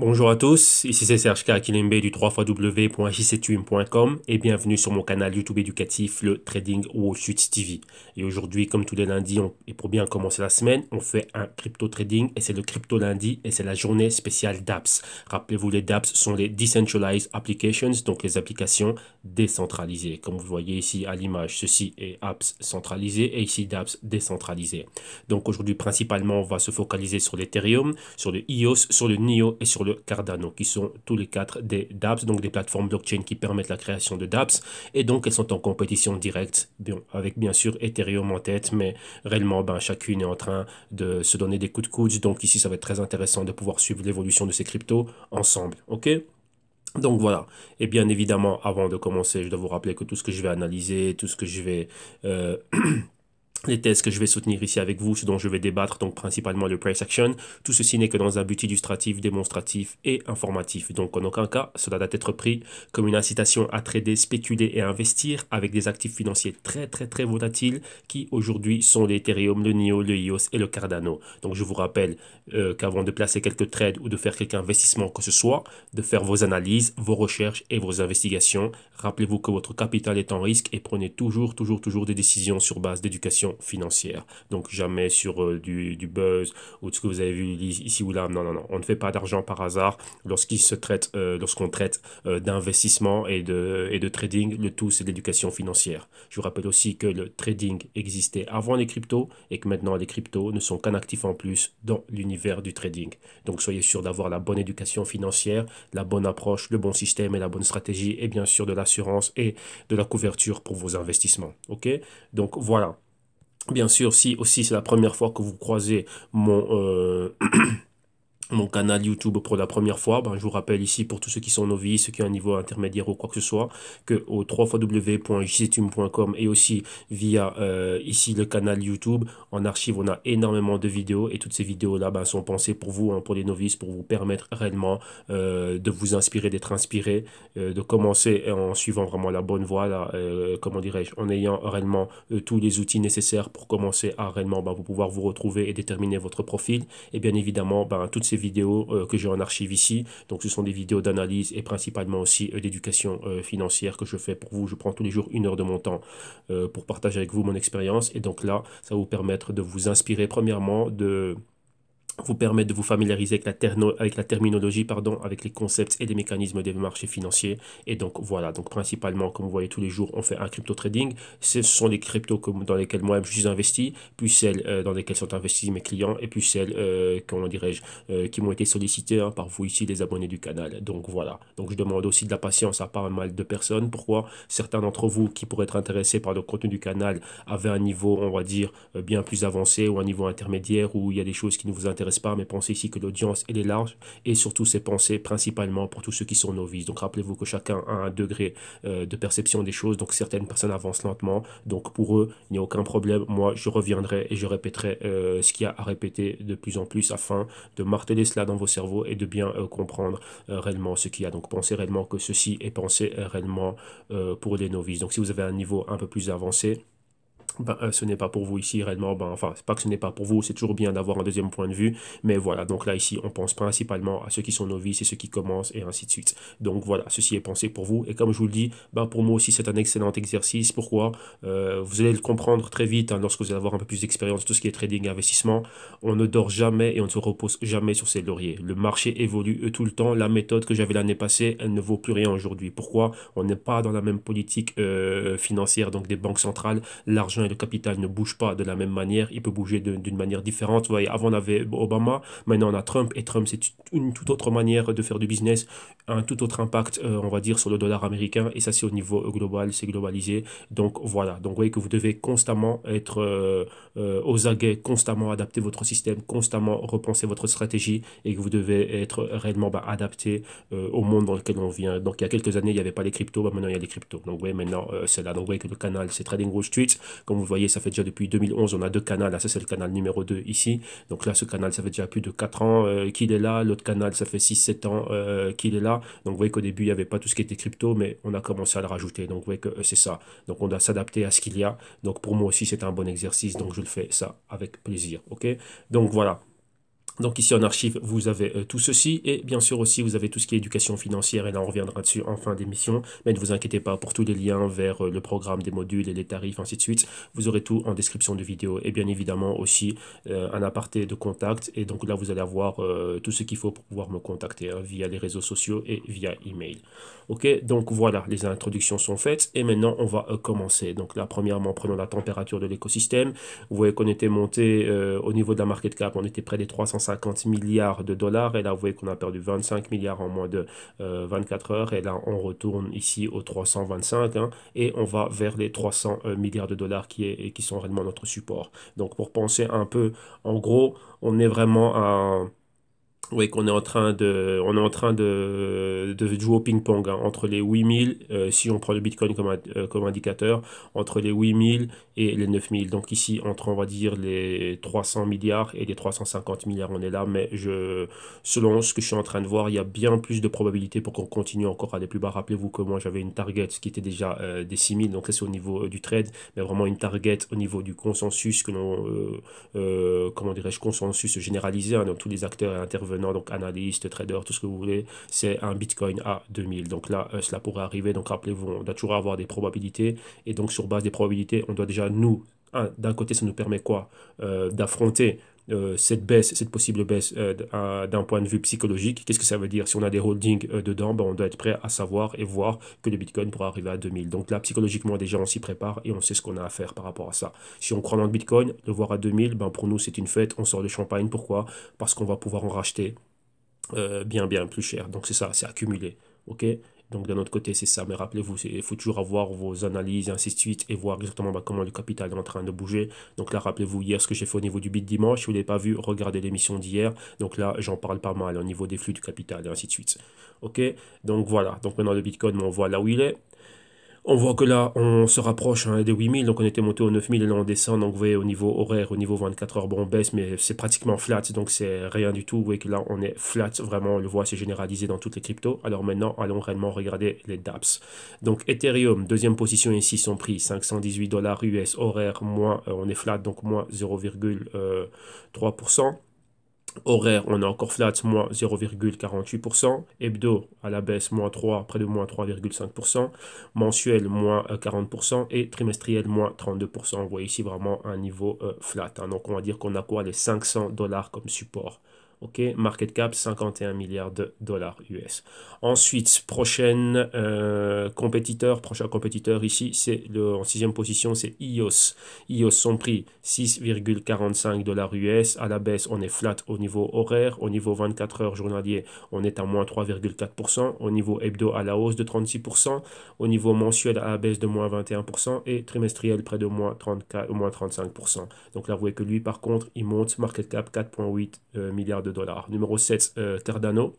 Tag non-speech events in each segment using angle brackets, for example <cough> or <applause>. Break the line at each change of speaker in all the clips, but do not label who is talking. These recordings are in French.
Bonjour à tous, ici c'est Serge Kakilembe du 3 xwjc et bienvenue sur mon canal YouTube éducatif, le Trading Wall Street TV. Et aujourd'hui, comme tous les lundis, et pour bien commencer la semaine, on fait un crypto trading et c'est le crypto lundi et c'est la journée spéciale DApps. Rappelez-vous, les DApps sont les Decentralized Applications, donc les applications décentralisées. Comme vous voyez ici à l'image, ceci est apps centralisé et ici DApps décentralisé. Donc aujourd'hui, principalement, on va se focaliser sur l'Ethereum, sur le IOS, e sur le NIO et sur le Cardano, qui sont tous les quatre des dApps, donc des plateformes blockchain qui permettent la création de dApps, et donc elles sont en compétition directe, bien avec bien sûr Ethereum en tête, mais réellement, ben, chacune est en train de se donner des coups de coude, donc ici, ça va être très intéressant de pouvoir suivre l'évolution de ces cryptos ensemble, ok donc voilà, et bien évidemment, avant de commencer, je dois vous rappeler que tout ce que je vais analyser, tout ce que je vais... Euh, <clears throat> les thèses que je vais soutenir ici avec vous, ce dont je vais débattre, donc principalement le price action, tout ceci n'est que dans un but illustratif, démonstratif et informatif. Donc en aucun cas, cela doit être pris comme une incitation à trader, spéculer et investir avec des actifs financiers très très très volatiles qui aujourd'hui sont l'Ethereum, le NIO, le IOS et le Cardano. Donc je vous rappelle euh, qu'avant de placer quelques trades ou de faire quelques investissements que ce soit, de faire vos analyses, vos recherches et vos investigations, rappelez-vous que votre capital est en risque et prenez toujours toujours toujours des décisions sur base d'éducation financière. Donc jamais sur euh, du, buzz ou de ce que vous avez vu ici ou là. Non, non, non. On ne fait pas d'argent par hasard lorsqu'il se traite, euh, lorsqu'on traite euh, d'investissement et de, et de trading. Le tout, c'est l'éducation financière. Je vous rappelle aussi que le trading existait avant les cryptos et que maintenant les cryptos ne sont qu'un actif en plus dans l'univers du trading. Donc soyez sûr d'avoir la bonne éducation financière, la bonne approche, le bon système et la bonne stratégie et bien sûr de l'assurance et de la couverture pour vos investissements. Ok Donc voilà. Bien sûr, si aussi c'est la première fois que vous croisez mon... Euh, <clears throat> mon canal YouTube pour la première fois, ben, je vous rappelle ici pour tous ceux qui sont novices, ceux qui ont un niveau intermédiaire ou quoi que ce soit, que au www.jctune.com et aussi via euh, ici le canal YouTube, en archive on a énormément de vidéos et toutes ces vidéos là ben, sont pensées pour vous, hein, pour les novices, pour vous permettre réellement euh, de vous inspirer, d'être inspiré, euh, de commencer en suivant vraiment la bonne voie, là, comment dirais-je, en ayant réellement tous les outils nécessaires pour commencer à réellement ben, vous pouvoir vous retrouver et déterminer votre profil. Et bien évidemment, ben, toutes ces vidéos euh, que j'ai en archive ici. Donc ce sont des vidéos d'analyse et principalement aussi euh, d'éducation euh, financière que je fais pour vous. Je prends tous les jours une heure de mon temps pour partager avec vous mon expérience. Et donc là, ça va vous permettre de vous inspirer premièrement de vous permettre de vous familiariser avec la, avec la terminologie, pardon, avec les concepts et les mécanismes des marchés financiers. Et donc voilà, donc principalement, comme vous voyez tous les jours, on fait un crypto trading. Ce sont les cryptos dans lesquels moi-même je suis investi, puis celles euh, dans lesquelles sont investis mes clients, et puis celles, euh, comment dirais-je, euh, qui m'ont été sollicitées hein, par vous ici, les abonnés du canal. Donc voilà, donc je demande aussi de la patience à pas mal de personnes. Pourquoi certains d'entre vous qui pourraient être intéressés par le contenu du canal avaient un niveau, on va dire, bien plus avancé ou un niveau intermédiaire où il y a des choses qui ne vous intéressent pas, mais pensez ici que l'audience, elle est large, et surtout c'est pensé principalement pour tous ceux qui sont novices. Donc rappelez-vous que chacun a un degré euh, de perception des choses, donc certaines personnes avancent lentement, donc pour eux, il n'y a aucun problème. Moi, je reviendrai et je répéterai euh, ce qu'il y a à répéter de plus en plus afin de marteler cela dans vos cerveaux et de bien euh, comprendre réellement ce qu'il y a. Donc pensez réellement que ceci est pensé réellement pour les novices. Donc si vous avez un niveau un peu plus avancé, ben, euh, ce n'est pas pour vous ici réellement, ben, enfin, pas que ce n'est pas pour vous, c'est toujours bien d'avoir un deuxième point de vue, mais voilà, donc là ici, on pense principalement à ceux qui sont novices et ceux qui commencent et ainsi de suite. Donc voilà, ceci est pensé pour vous, et comme je vous le dis, ben, pour moi aussi, c'est un excellent exercice. Pourquoi euh, Vous allez le comprendre très vite hein, lorsque vous allez avoir un peu plus d'expérience, tout ce qui est trading, investissement. On ne dort jamais et on ne se repose jamais sur ses lauriers. Le marché évolue euh, tout le temps. La méthode que j'avais l'année passée, elle ne vaut plus rien aujourd'hui. Pourquoi On n'est pas dans la même politique financière, donc des banques centrales. L'argent le capital ne bouge pas de la même manière, il peut bouger d'une manière différente. Vous voyez, avant on avait Obama, maintenant on a Trump, et Trump c'est une toute autre manière de faire du business, un tout autre impact, euh, on va dire, sur le dollar américain, et ça c'est au niveau global, c'est globalisé. Donc voilà, donc vous voyez que vous devez constamment être euh, euh, aux aguets, constamment adapter votre système, constamment repenser votre stratégie, et que vous devez être réellement bah, adapté au monde dans lequel on vient. Donc il y a quelques années, il n'y avait pas les cryptos, bah, maintenant il y a les cryptos. Donc vous voyez, maintenant c'est là. Donc vous voyez que le canal, c'est Trading Wall Street. Comme vous voyez, ça fait déjà depuis 2011, on a deux canaux. Là, ça, c'est le canal numéro 2 ici. Donc là, ce canal, ça fait déjà plus de 4 ans euh, qu'il est là. L'autre canal, ça fait 6-7 ans euh, qu'il est là. Donc vous voyez qu'au début, il n'y avait pas tout ce qui était crypto, mais on a commencé à le rajouter. Donc vous voyez que euh, c'est ça. Donc on doit s'adapter à ce qu'il y a. Donc pour moi aussi, c'est un bon exercice. Donc je le fais ça avec plaisir. OK Donc voilà. Donc ici en archive, vous avez euh, tout ceci et bien sûr aussi vous avez tout ce qui est éducation financière et là on reviendra dessus en fin d'émission. Mais ne vous inquiétez pas pour tous les liens vers euh, le programme des modules et les tarifs, ainsi de suite. Vous aurez tout en description de vidéo et bien évidemment aussi euh, un aparté de contact et donc là vous allez avoir tout ce qu'il faut pour pouvoir me contacter hein, via les réseaux sociaux et via email. Ok, donc voilà, les introductions sont faites et maintenant on va commencer. Donc là premièrement prenons la température de l'écosystème. Vous voyez qu'on était monté au niveau de la market cap, on était près des 350 50 milliards de dollars. Et là, vous voyez qu'on a perdu 25 milliards en moins de 24 euh, heures. Et là, on retourne ici aux 325 hein, et on va vers les 300 euh, milliards de dollars qui, est, qui sont réellement notre support. Donc, pour penser un peu, en gros, on est vraiment à oui, qu'on est en train de, on est en train de, jouer au ping-pong hein, entre les 8000, euh, si on prend le Bitcoin comme, euh, comme indicateur, entre les 8000 et les 9000. Donc ici, entre, on va dire, les 300 milliards et les 350 milliards, on est là. Mais je, selon ce que je suis en train de voir, il y a bien plus de probabilités pour qu'on continue encore à aller plus bas. Rappelez-vous que moi, j'avais une target qui était déjà euh, des des 6000, donc c'est au niveau du trade, mais vraiment une target au niveau du consensus que l'on, comment dirais-je, consensus généralisé, hein, donc tous les acteurs intervenants donc analyste trader tout ce que vous voulez, c'est un Bitcoin à 2000. Donc là, euh, cela pourrait arriver. Donc rappelez-vous, on doit toujours avoir des probabilités. Et donc sur base des probabilités, on doit déjà, nous, d'un côté, ça nous permet quoi euh, D'affronter euh, cette baisse, cette possible baisse euh, euh, d'un point de vue psychologique. Qu'est-ce que ça veut dire Si on a des holdings dedans, ben, on doit être prêt à savoir et voir que le Bitcoin pourra arriver à 2000. Donc là, psychologiquement, déjà, on s'y prépare et on sait ce qu'on a à faire par rapport à ça. Si on croit dans le Bitcoin, le voir à 2000, ben, pour nous, c'est une fête, on sort de champagne. Pourquoi Parce qu'on va pouvoir en racheter bien, bien plus cher. Donc c'est ça, c'est accumulé. ok donc d'un autre côté, c'est ça. Mais rappelez-vous, il faut toujours avoir vos analyses et ainsi de suite et voir exactement bah, comment le capital est en train de bouger. Donc là, rappelez-vous, hier, ce que j'ai fait au niveau du bit dimanche, si vous ne l'avez pas vu, regardez l'émission d'hier. Donc là, j'en parle pas mal hein, au niveau des flux du capital et ainsi de suite. Ok Donc voilà. Donc maintenant, le Bitcoin, on voit là où il est. On voit que là, on se rapproche hein, des 8000, donc on était monté aux 9000 et là on descend, donc vous voyez au niveau horaire, au niveau 24 heures, bon baisse, mais c'est pratiquement flat, donc c'est rien du tout, vous voyez que là on est flat, vraiment on le voit, c'est généralisé dans toutes les cryptos. Alors maintenant, allons réellement regarder les DAPS. Donc Ethereum, deuxième position ici, son prix 518 dollars US, horaire moins, euh, on est flat, donc moins 0,3%. Horaire, on a encore flat, moins 0,48%. Hebdo, à la baisse, moins 3, près de moins 3,5%. Mensuel, moins 40%. Euh, Et trimestriel, moins 32%. On voit ici vraiment un niveau euh, flat. Hein. Donc on va dire qu'on a quoi Les 500 dollars comme support. Ok, market cap 51 milliards de dollars US. Ensuite, prochain euh, compétiteur, prochain compétiteur ici, c'est le en sixième position, c'est IOS. IOS, son prix 6,45 dollars US. À la baisse, on est flat au niveau horaire, au niveau 24 heures journalier, on est à moins 3,4%. Au niveau hebdo, à la hausse de 36%. Au niveau mensuel, à la baisse de moins 21% et trimestriel près de moins moins 35%. Donc là, vous voyez que lui, par contre, il monte market cap 4,8 euh, milliards de dollars. Numéro 7, euh, Cardano.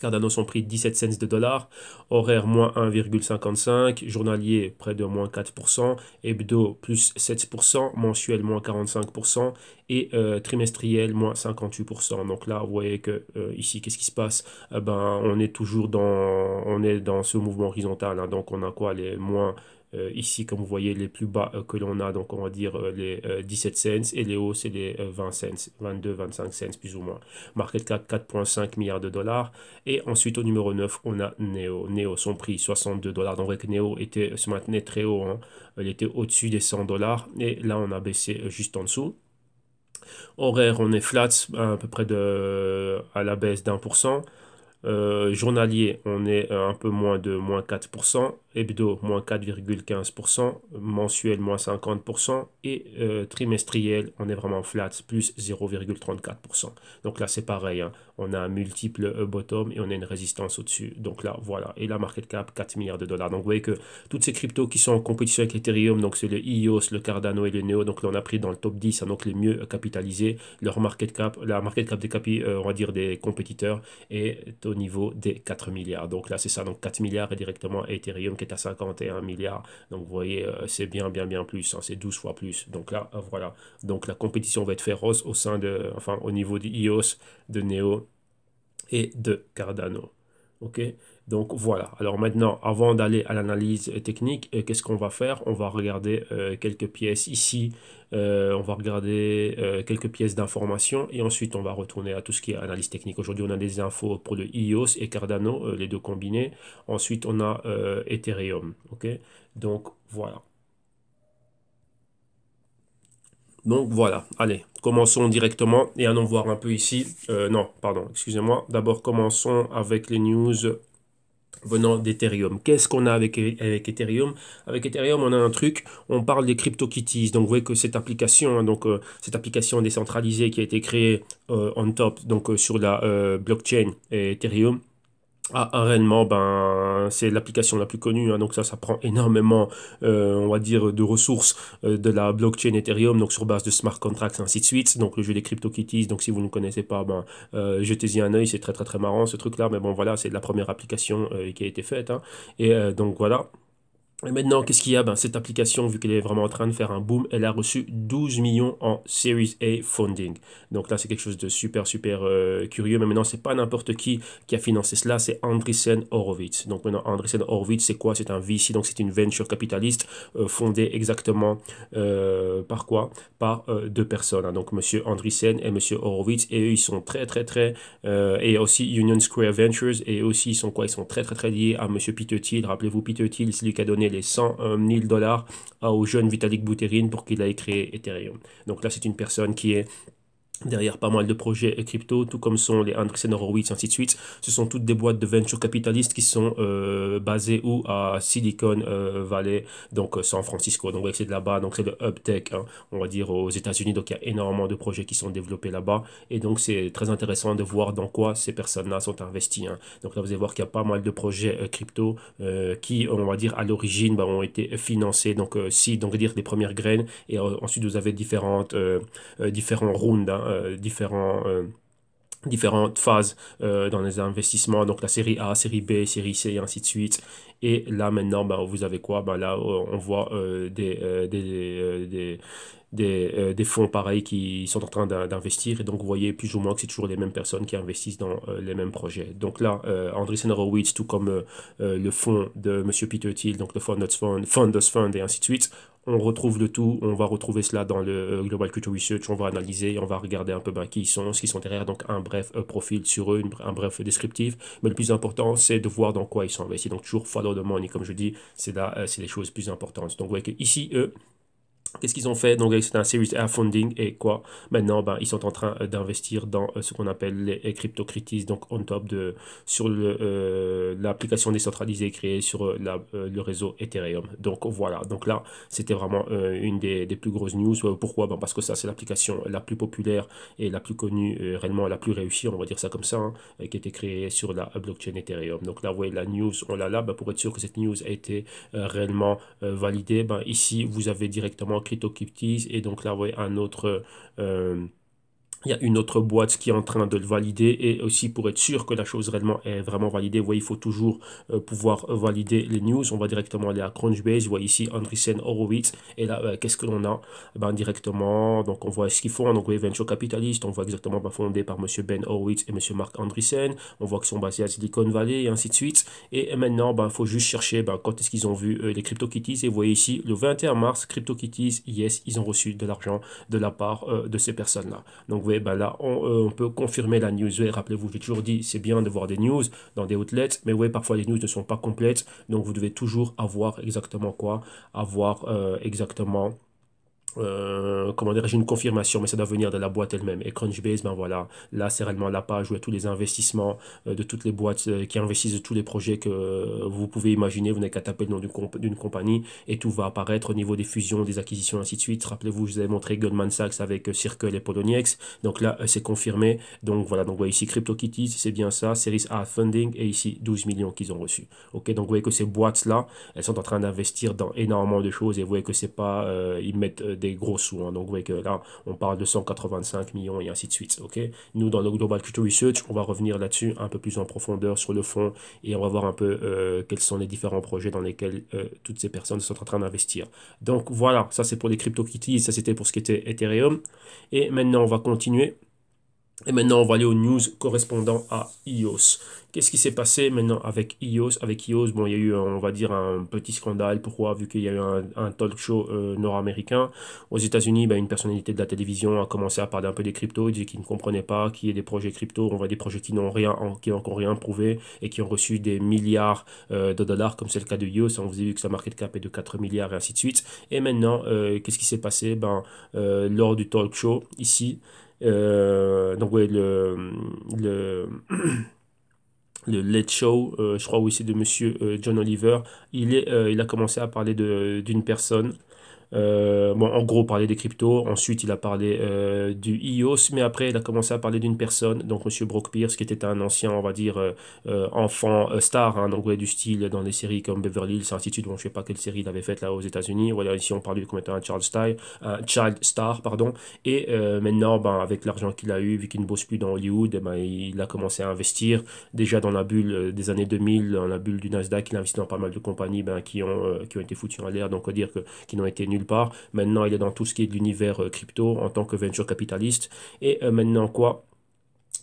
Cardano, son prix 17 cents de dollars, horaire moins 1,55, journalier près de moins 4%, hebdo plus 7%, mensuel moins 45% et euh, trimestriel moins 58%. Donc là, vous voyez que euh, ici, qu'est-ce qui se passe ben, On est toujours dans, on est dans ce mouvement horizontal. Hein. donc on a quoi Les moins euh, ici, comme vous voyez, les plus bas euh, que l'on a, donc on va dire euh, les 17 cents et les hauts, c'est les 20 cents, 22, 25 cents plus ou moins. Market cap 4,5 milliards de dollars. Et ensuite, au numéro 9, on a Neo. Neo, son prix 62 dollars. Donc, avec Neo était, se maintenait très haut. Il hein. était au-dessus des 100 dollars. Et là, on a baissé juste en dessous. Horaire, on est flat à peu près à la baisse d'un pour euh, journalier, on est euh, un peu moins de moins 4%, hebdo moins 4,15%, mensuel moins 50% et euh, trimestriel, on est vraiment flat, plus 0,34%. Donc là c'est pareil, hein. on a un multiple bottom et on a une résistance au-dessus. Donc là voilà, et la market cap 4 milliards de dollars. Donc vous voyez que toutes ces cryptos qui sont en compétition avec Ethereum, donc c'est le IOS, e le Cardano et le NEO, donc là on a pris dans le top 10, hein, donc les mieux capitalisés, leur market cap, la market cap des capi, on va dire des compétiteurs et niveau des 4 milliards. Donc là, c'est ça, donc 4 milliards et directement Ethereum qui est à 51 milliards. Donc vous voyez, euh, c'est bien, bien, bien plus, hein. c'est 12 fois plus. Donc là, euh, voilà. Donc la compétition va être féroce au sein de, enfin, au niveau du IOS, de Neo et de Cardano. Ok donc voilà, alors maintenant, avant d'aller à l'analyse euh, technique, qu'est-ce qu'on va faire On va regarder quelques pièces ici euh, on va regarder euh, quelques pièces d'information et ensuite on va retourner à tout ce qui est analyse technique. Aujourd'hui, on a des infos pour le IOS et Cardano, euh, les deux combinés. Ensuite, on a Ethereum. donc voilà. Donc voilà, allez, commençons directement et allons voir un peu ici. non, pardon, excusez-moi. D'abord, commençons avec les news venant d'Ethereum. Qu'est-ce qu'on a avec, avec Ethereum Avec Ethereum, on a un truc, on parle des CryptoKitties. Donc vous voyez que cette application, hein, donc, euh, cette application décentralisée qui a été créée euh, on top, donc euh, sur la blockchain Ethereum, à ah, ben, c'est l'application la plus connue, hein, donc ça, ça prend énormément, euh, on va dire, de ressources euh, de la blockchain Ethereum, donc sur base de smart contracts, ainsi de suite. Donc le jeu des CryptoKitties, donc si vous ne connaissez pas, ben, euh, jetez-y un œil, c'est très très très marrant ce truc-là, mais bon voilà, c'est la première application qui a été faite, hein. et donc voilà. Et maintenant, qu'est-ce qu'il y a ben, Cette application, vu qu'elle est vraiment en train de faire un boom, elle a reçu 12 millions en Series A funding. Donc là, c'est quelque chose de super, super euh, curieux. Mais maintenant, c'est pas n'importe qui qui a financé cela, c'est Andreessen Horowitz. Donc maintenant, Andreessen Horowitz, c'est quoi C'est un VC, donc c'est une venture capitaliste euh, fondée exactement euh, par quoi Par deux personnes. Hein. Donc Monsieur Andreessen et Monsieur Horowitz. Et eux, ils sont très, très, très... et aussi Union Square Ventures. Et aussi, ils sont quoi Ils sont très, très, très liés à Monsieur Peter Thiel. Rappelez-vous, Peter Thiel, c'est lui qui a donné les 100 000 euh, dollars euh, au jeune Vitalik Buterin pour qu'il ait créé Ethereum. Donc là, c'est une personne qui est derrière pas mal de projets crypto, tout comme sont les Andreessen Horowitz, ainsi de suite. Ce sont toutes des boîtes de venture capitalistes qui sont euh, basées ou à Silicon euh, Valley, donc euh, San Francisco. Donc c'est de là-bas, donc c'est le UpTech tech, hein. on va dire aux États-Unis. Donc il y a énormément de projets qui sont développés là-bas, et donc c'est très intéressant de voir dans quoi ces personnes-là sont investies. Hein. Donc là vous allez voir qu'il y a pas mal de projets crypto qui, on va dire à l'origine, bah, ont été financés. Donc si, donc dire des premières graines, et ensuite vous avez différentes différents rounds. Hein. Euh, différents euh, différentes phases euh, dans les investissements, donc la série A, série B, série C et ainsi de suite. Et là maintenant, bah, vous avez quoi ben Là, on voit des, euh, des, fonds pareils qui sont en train d'investir. Et donc, vous voyez plus ou moins que c'est toujours les mêmes personnes qui investissent dans euh, les mêmes projets. Donc là, André euh, Andreessen Horowitz, tout comme le fonds de M. Peter Thiel, donc le Founders Fund, Fund et ainsi de suite, on retrouve le tout, on va retrouver cela dans le Global Culture Research, on va analyser, on va regarder un peu ben, qui ils sont, ce qu'ils sont derrière, donc un bref profil sur eux, un bref descriptif. Mais le plus important, c'est de voir dans quoi ils sont investis. Donc toujours follow de money, comme je dis, c'est là, c'est les choses plus importantes. Donc vous voyez que ici, eux, Qu'est-ce qu'ils ont fait Donc, c'est un Series A funding et quoi Maintenant, ben, ils sont en train euh, d'investir dans euh, ce qu'on appelle les crypto euh, cryptocritis donc on top de sur l'application décentralisée créée sur la, le réseau Ethereum. Donc voilà. Donc là, c'était vraiment une des, plus grosses news. Pourquoi ben, parce que ça, c'est l'application la plus populaire et la plus connue, réellement la plus réussie, on va dire ça comme ça, hein, qui était été créée sur la blockchain Ethereum. Donc là, vous voyez la news, on l'a là. Ben, pour être sûr que cette news a été réellement validée, ben, ici vous avez directement crypto CryptoKitties et donc là, vous voyez un autre, euh, il y a une autre boîte qui est en train de le valider et aussi pour être sûr que la chose réellement est vraiment validée, vous voyez, il faut toujours euh, pouvoir euh, valider les news. On va directement aller à Crunchbase, vous voyez ici Andreessen Horowitz et là, euh, qu'est-ce que l'on a eh ben, Directement, donc on voit ce qu'ils font, donc voyez Venture capitaliste on voit exactement bah, fondé par Monsieur Ben Horowitz et Monsieur Mark Andreessen, on voit qu'ils sont basés à Silicon Valley et ainsi de suite. Et maintenant, il bah, faut juste chercher bah, quand est-ce qu'ils ont vu les les CryptoKitties et vous voyez ici le 21 mars, crypto CryptoKitties, yes, ils ont reçu de l'argent de la part de ces personnes-là. Donc vous voyez, bah là, euh, on, peut confirmer la news. Et rappelez-vous, j'ai toujours dit, c'est bien de voir des news dans des outlets, mais oui, parfois les news ne sont pas complètes, donc vous devez toujours avoir exactement quoi Avoir euh, exactement euh, comment dire je une confirmation, mais ça doit venir de la boîte elle-même. Et Crunchbase, ben voilà, là c'est réellement la page où tous les investissements euh, de toutes les boîtes euh, qui investissent tous les projets que vous pouvez imaginer. Vous n'avez qu'à taper le nom d'une compagnie et tout va apparaître au niveau des fusions, des acquisitions, ainsi de suite. Rappelez-vous, je vous avez montré Goldman Sachs avec Circle et Poloniex. Donc là, c'est confirmé. Donc voilà, donc vous voyez ici CryptoKitties, c'est bien ça, Series A Funding et ici 12 millions qu'ils ont reçus. Ok, donc vous voyez que ces boîtes-là, elles sont en train d'investir dans énormément de choses et vous voyez que c'est pas, ils mettent des gros sous. Hein. donc Donc, voyez que là, on parle de 185 millions et ainsi de suite. ok Nous, dans le Global Crypto Research, on va revenir là-dessus un peu plus en profondeur sur le fond et on va voir un peu euh, quels sont les différents projets dans lesquels euh, toutes ces personnes sont en train d'investir. Donc, voilà, ça c'est pour les crypto kitties ça c'était pour ce qui était Ethereum. Et maintenant, on va continuer et maintenant, on va aller aux news correspondant à iOS. Qu'est-ce qui s'est passé maintenant avec iOS Avec iOS, bon, il y a eu, on va dire, un petit scandale. Pourquoi Vu qu'il y a eu un, talk show euh, nord-américain. Aux États-Unis, ben, une personnalité de la télévision a commencé à parler un peu des cryptos, disait qu'il ne comprenait pas, qu'il y ait des projets crypto, on voit des projets qui n'ont rien, qui n'ont rien prouvé et qui ont reçu des milliards euh, de dollars, comme c'est le cas de iOS. On vous a vu que sa market cap est de 4 milliards et ainsi de suite. Et maintenant, euh, qu'est-ce qui s'est passé ben, Lors du talk show, ici, euh, donc le, le <clears throat> le Late Show, euh, je crois c'est de Monsieur euh, John Oliver, il, est, il a commencé à parler d'une personne euh, bon, en gros, parler des cryptos. Ensuite, il a parlé euh, du IOS, mais après, il a commencé à parler d'une personne, donc Monsieur Brock Pierce, qui était un ancien, on va dire, euh, enfant star, un hein, anglais du style dans des séries comme Beverly Hills, Institute je sais pas quelle série il avait faite là aux États-Unis. Voilà, ici on parle comme étant un child star, child star, pardon. Et maintenant, ben, avec l'argent qu'il a eu, vu qu'il ne bosse plus dans Hollywood, eh ben, il a commencé à investir déjà dans la bulle des années 2000, dans la bulle du Nasdaq. Il a investi dans pas mal de compagnies ben, qui ont qui ont été foutues en l'air, donc on dire que qui n'ont été nuls part. Maintenant, il est dans tout ce qui est de l'univers euh, crypto en tant que venture capitaliste. Et euh, maintenant, quoi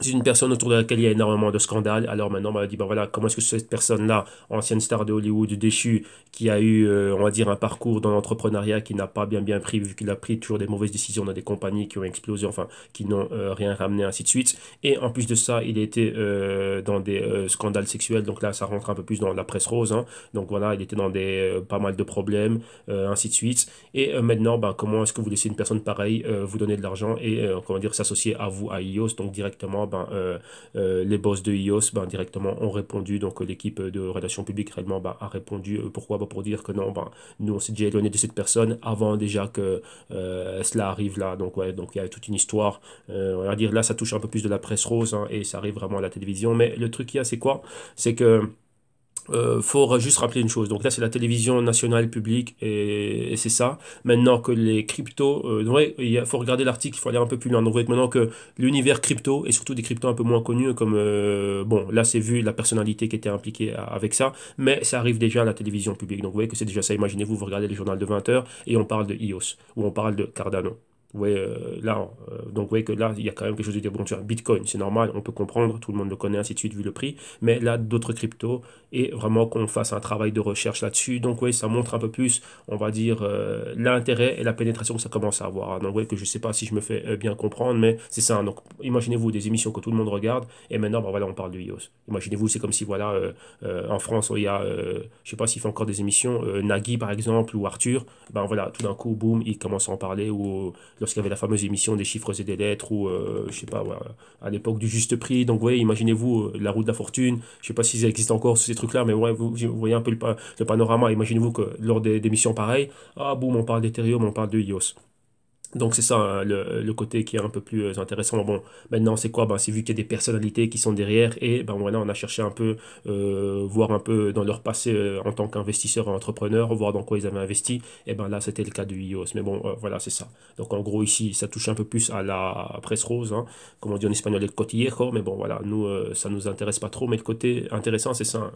c'est une personne autour de laquelle il y a énormément de scandales. Alors maintenant, on m'a dit, ben voilà, comment est-ce que cette personne-là, ancienne star de Hollywood, déchue, qui a eu, euh, on va dire, un parcours dans l'entrepreneuriat qui n'a pas bien bien pris, vu qu'il a pris toujours des mauvaises décisions dans des compagnies qui ont explosé, enfin, qui n'ont euh, rien ramené, ainsi de suite. Et en plus de ça, il était euh, dans des scandales sexuels, donc là, ça rentre un peu plus dans la presse rose. Hein. Donc voilà, il était dans des pas mal de problèmes, ainsi de suite. Et maintenant, ben, comment est-ce que vous laissez une personne pareille vous donner de l'argent et, comment dire, s'associer à vous, à IOS, donc directement ben, euh, euh, les boss de IOS ben, directement ont répondu, donc euh, l'équipe de relations publiques réellement ben, a répondu. Pourquoi ben, Pour dire que non, ben, nous on s'est déjà éloigné de cette personne avant déjà que cela arrive là. Donc ouais, donc il y a toute une histoire. on va dire là, ça touche un peu plus de la presse rose hein, et ça arrive vraiment à la télévision. Mais le truc qu'il y a, c'est quoi C'est que euh, faut juste rappeler une chose. Donc là, c'est la télévision nationale publique et, c'est ça. Maintenant que les cryptos, euh, il faut regarder l'article, il faut aller un peu plus loin. Donc vous voyez maintenant que l'univers crypto et surtout des cryptos un peu moins connus, comme euh, bon, là c'est vu la personnalité qui était impliquée avec ça, mais ça arrive déjà à la télévision publique. Donc vous voyez que c'est déjà ça. Imaginez-vous, vous regardez les journal de 20 h et on parle de IOS ou on parle de Cardano ouais, euh, là, euh, donc ouais, que là, il y a quand même quelque chose de bon, sur Bitcoin, c'est normal, on peut comprendre, tout le monde le connaît, ainsi de suite, vu le prix, mais là, d'autres cryptos, et vraiment qu'on fasse un travail de recherche là-dessus, donc oui, ça montre un peu plus, on va dire, euh, l'intérêt et la pénétration que ça commence à avoir, donc ouais, que je sais pas si je me fais bien comprendre, mais c'est ça, donc imaginez-vous des émissions que tout le monde regarde, et maintenant, bah, voilà, on parle de IOS. Imaginez-vous, c'est comme si, voilà, en France, il y a, je sais pas s'il fait encore des émissions, Nagui, par exemple, ou Arthur, ben voilà, tout d'un coup, boum, il commence à en parler, ou qu'il y avait la fameuse émission des chiffres et des lettres, ou je euh, je sais pas, à l'époque du juste prix. Donc, vous voyez, imaginez-vous euh, la route de la fortune. Je sais pas s'ils existe encore ces trucs-là, mais ouais, vous, voyez un peu le, panorama. Imaginez-vous que lors des, émissions pareilles, ah boum, on parle d'Ethereum, on parle de IOS. Donc c'est ça hein, le, côté qui est un peu plus euh, intéressant. Bon, maintenant c'est quoi ben, C'est vu qu'il y a des personnalités qui sont derrière et ben voilà, on a cherché un peu, euh, voir un peu dans leur passé euh, en tant qu'investisseur et entrepreneur, voir dans quoi ils avaient investi. Et ben là c'était le cas du IOS. Mais bon, voilà, c'est ça. Donc en gros ici ça touche un peu plus à la presse rose, hein. comme on dit en espagnol, le cotillejo. Mais bon voilà, nous ça nous intéresse pas trop. Mais le côté intéressant c'est ça. Hein.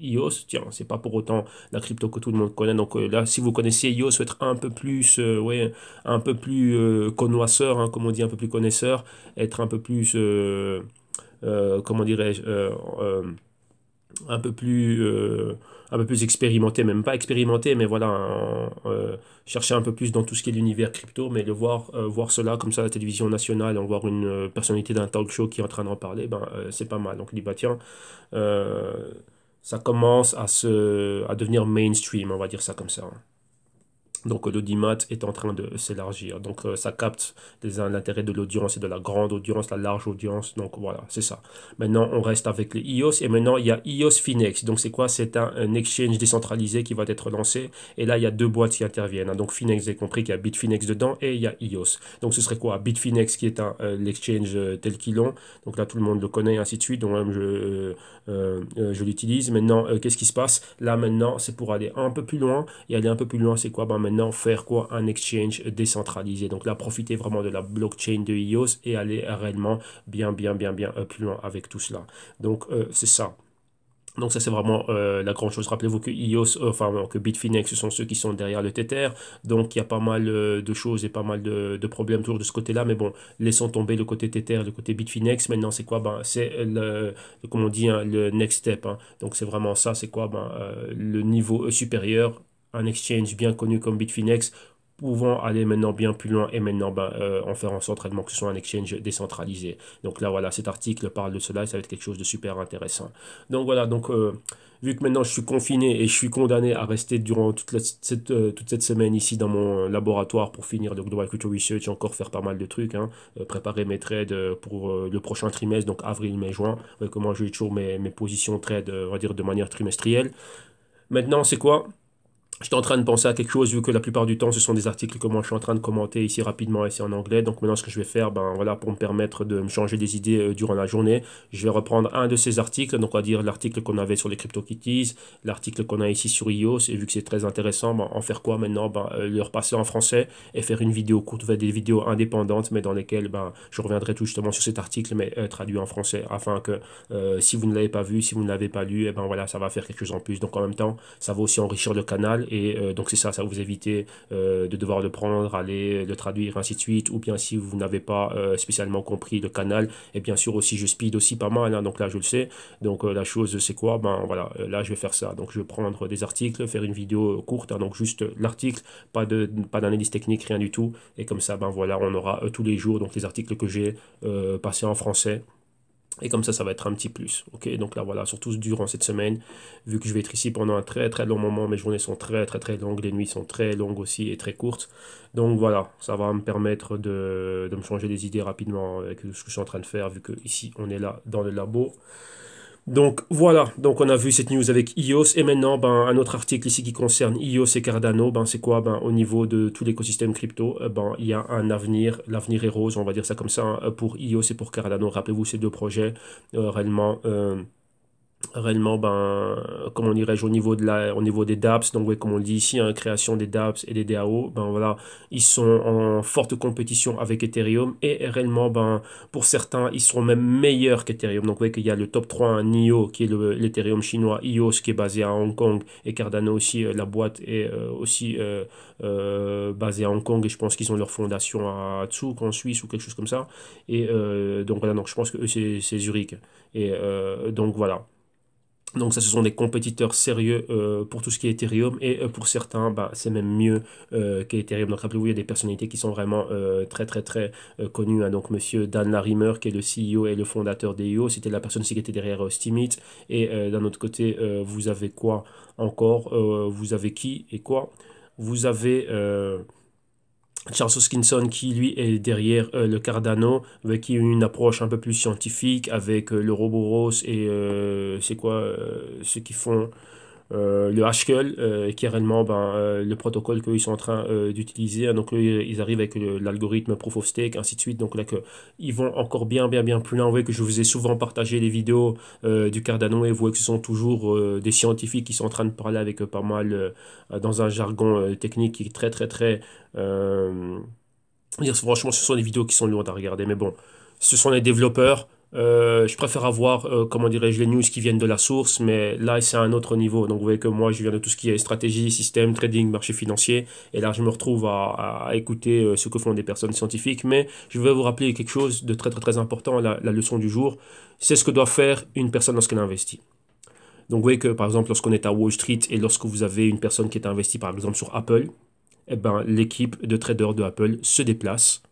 IOS, Tiens, c'est pas pour autant la crypto que tout le monde connaît. Donc euh, là, si vous connaissez IOS, vous êtes un peu plus, euh, ouais, un peu plus euh, connoisseur, hein, comme on dit, un peu plus connaisseur, être un peu plus, comment dirais-je, un peu plus un peu plus expérimenté, même pas expérimenté, mais voilà, chercher un peu plus dans tout ce qui est l'univers crypto, mais le voir, voir cela comme ça à la télévision nationale, en voir une personnalité d'un talk show qui est en train d'en parler, ben, c'est pas mal. Donc, il dit, bah tiens, ça commence à, se, à devenir mainstream, on va dire ça comme ça. Hein. Donc l'audimat est en train de s'élargir. Donc euh, ça capte l'intérêt de l'audience et de la grande audience, la large audience. Donc voilà, c'est ça. Maintenant, on reste avec les IOS et maintenant il y a IOS Finex. Donc c'est quoi C'est un, un, exchange décentralisé qui va être lancé. Et là, il y a deux boîtes qui interviennent. Hein. Donc Finex, vous compris qu'il y a Bitfinex dedans et il y a IOS. Donc ce serait quoi Bitfinex qui est un euh, l'exchange euh, tel qu'il ont. Donc là, tout le monde le connaît, ainsi de suite. Donc je, je l'utilise. Maintenant, qu'est-ce qui se passe Là, maintenant, c'est pour aller un peu plus loin. Et aller un peu plus loin, c'est quoi ben, faire quoi un exchange décentralisé. Donc là, profiter vraiment de la blockchain de IOS et aller réellement bien, bien, bien, bien euh, plus loin avec tout cela. Donc euh, c'est ça. Donc ça c'est vraiment euh, la grande chose. Rappelez-vous que IOS, enfin que Bitfinex, ce sont ceux qui sont derrière le Tether. Donc il y a pas mal de choses et pas mal de, problèmes toujours de ce côté-là. Mais bon, laissons tomber le côté Tether, le côté Bitfinex. Maintenant c'est quoi ben, C'est le, comment comme on dit hein, le next step. Hein. Donc c'est vraiment ça. C'est quoi ben, le niveau supérieur un exchange bien connu comme Bitfinex pouvant aller maintenant bien plus loin et maintenant bah, euh, en faire en sorte réellement que ce soit un exchange décentralisé. Donc là voilà, cet article parle de cela et ça va être quelque chose de super intéressant. Donc voilà, donc euh, vu que maintenant je suis confiné et je suis condamné à rester durant toute, cette, euh, toute cette semaine ici dans mon laboratoire pour finir le Global Culture Research, encore faire pas mal de trucs, hein, préparer mes trades pour le prochain trimestre, donc avril, mai, juin, comment je vais toujours mes, mes positions trades on va dire de manière trimestrielle. Maintenant c'est quoi je suis en train de penser à quelque chose vu que la plupart du temps ce sont des articles que moi je suis en train de commenter ici rapidement et c'est en anglais. Donc maintenant ce que je vais faire, ben voilà, pour me permettre de me changer des idées euh, durant la journée, je vais reprendre un de ces articles, donc on va dire l'article qu'on avait sur les crypto kitties l'article qu'on a ici sur IOS et vu que c'est très intéressant, ben, en faire quoi maintenant ben, euh, Le repasser en français et faire une vidéo courte, des vidéos indépendantes mais dans lesquelles ben, je reviendrai tout justement sur cet article mais euh, traduit en français afin que si vous ne l'avez pas vu, si vous ne l'avez pas lu, et eh ben voilà, ça va faire quelque chose en plus. Donc en même temps, ça va aussi enrichir le canal et euh, donc c'est ça, ça vous évite euh, de devoir le prendre, aller le traduire, ainsi de suite. Ou bien si vous n'avez pas euh, spécialement compris le canal, et eh bien sûr aussi je speed aussi pas mal, hein, donc là je le sais. Donc la chose c'est quoi Ben voilà, là je vais faire ça. Donc je vais prendre des articles, faire une vidéo courte, hein, donc juste l'article, pas de pas d'analyse technique, rien du tout. Et comme ça, ben voilà, on aura tous les jours donc les articles que j'ai passés en français. Et comme ça, ça va être un petit plus. ok Donc là, voilà, surtout durant cette semaine, vu que je vais être ici pendant un très très long moment, mes journées sont très très très longues, les nuits sont très longues aussi et très courtes. Donc voilà, ça va me permettre de, de me changer des idées rapidement avec ce que je suis en train de faire, vu que ici, on est là dans le labo. Donc voilà, donc on a vu cette news avec IOS et maintenant ben, un autre article ici qui concerne IOS et Cardano, ben, c'est quoi ben, Au niveau de tout l'écosystème crypto, euh, ben, il y a un avenir, l'avenir est rose, on va dire ça comme ça, hein, pour IOS et pour Cardano. Rappelez-vous ces deux projets euh, réellement... Euh, réellement, ben, comment dirais-je, au niveau, de la, au niveau des DApps, donc oui, comme on le dit ici, hein, création des DApps et des DAO, ben voilà, ils sont en forte compétition avec Ethereum et réellement, ben, pour certains, ils seront même meilleurs qu'Ethereum. Donc voyez qu'il y a le top 3, hein, NIO, qui est l'Ethereum chinois, IOS, qui est basé à Hong Kong, et Cardano aussi, euh, la boîte est euh, aussi euh, basée à Hong Kong, et je pense qu'ils ont leur fondation à Tsouk en Suisse, ou quelque chose comme ça. Et donc voilà, donc je pense que c'est Zurich. Et donc voilà. Donc ça, ce sont des compétiteurs sérieux euh, pour tout ce qui est Ethereum et euh, pour certains, bah, c'est même mieux euh, qu'Ethereum. Donc rappelez-vous, il y a des personnalités qui sont vraiment très très très connues. Hein. Donc Monsieur Dan Larimer, qui est le CEO et le fondateur d'EIO, c'était la personne aussi qui était derrière Steemit. Et d'un autre côté, vous avez quoi encore Vous avez qui et quoi Vous avez Charles Hoskinson qui lui est derrière euh, le Cardano, avec qui une approche un peu plus scientifique avec euh, le Roboros et euh, c'est quoi ce qu'ils font euh, le HQL, euh, qui est réellement ben, euh, le protocole qu'ils sont en train d'utiliser. Ah, donc, ils arrivent avec l'algorithme Proof of Stake, ainsi de suite. Donc, là, que, ils vont encore bien, bien, bien plus loin. Vous voyez que je vous ai souvent partagé les vidéos du Cardano et vous voyez que ce sont toujours des scientifiques qui sont en train de parler avec pas mal dans un jargon technique qui est très, très, très. franchement, ce sont des vidéos qui sont lourdes à regarder, mais bon, ce sont les développeurs euh, je préfère avoir, euh, comment dirais-je, les news qui viennent de la source, mais là, c'est à un autre niveau. Donc, vous voyez que moi, je viens de tout ce qui est stratégie, système, trading, marché financier, et là, je me retrouve à, écouter euh, ce que font des personnes scientifiques, mais je vais vous rappeler quelque chose de très, très, très important, la, leçon du jour, c'est ce que doit faire une personne lorsqu'elle investit. Donc, vous voyez que, par exemple, lorsqu'on est à Wall Street et lorsque vous avez une personne qui est investie, par exemple, sur Apple, et eh ben, l'équipe de traders de Apple se déplace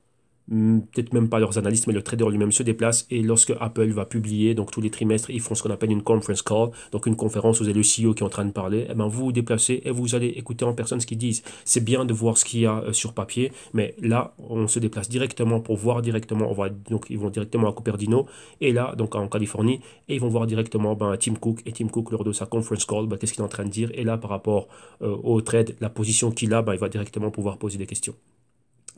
Hmm, peut-être même pas leurs analystes, mais le trader lui-même se déplace et lorsque Apple va publier, donc tous les trimestres, ils font ce qu'on appelle une conference call, donc une conférence où vous avez le CEO qui est en train de parler, eh bien vous vous déplacez et vous allez écouter en personne ce qu'ils disent. C'est bien de voir ce qu'il y a euh, sur papier, mais là, on se déplace directement pour voir directement, on va, donc ils vont directement à Cupertino et là, donc en Californie, et ils vont voir directement ben, Tim Cook et Tim Cook lors de sa conference call, ben, qu'est-ce qu'il est en train de dire et là, par rapport euh, au trade, la position qu'il a, ben, il va directement pouvoir poser des questions.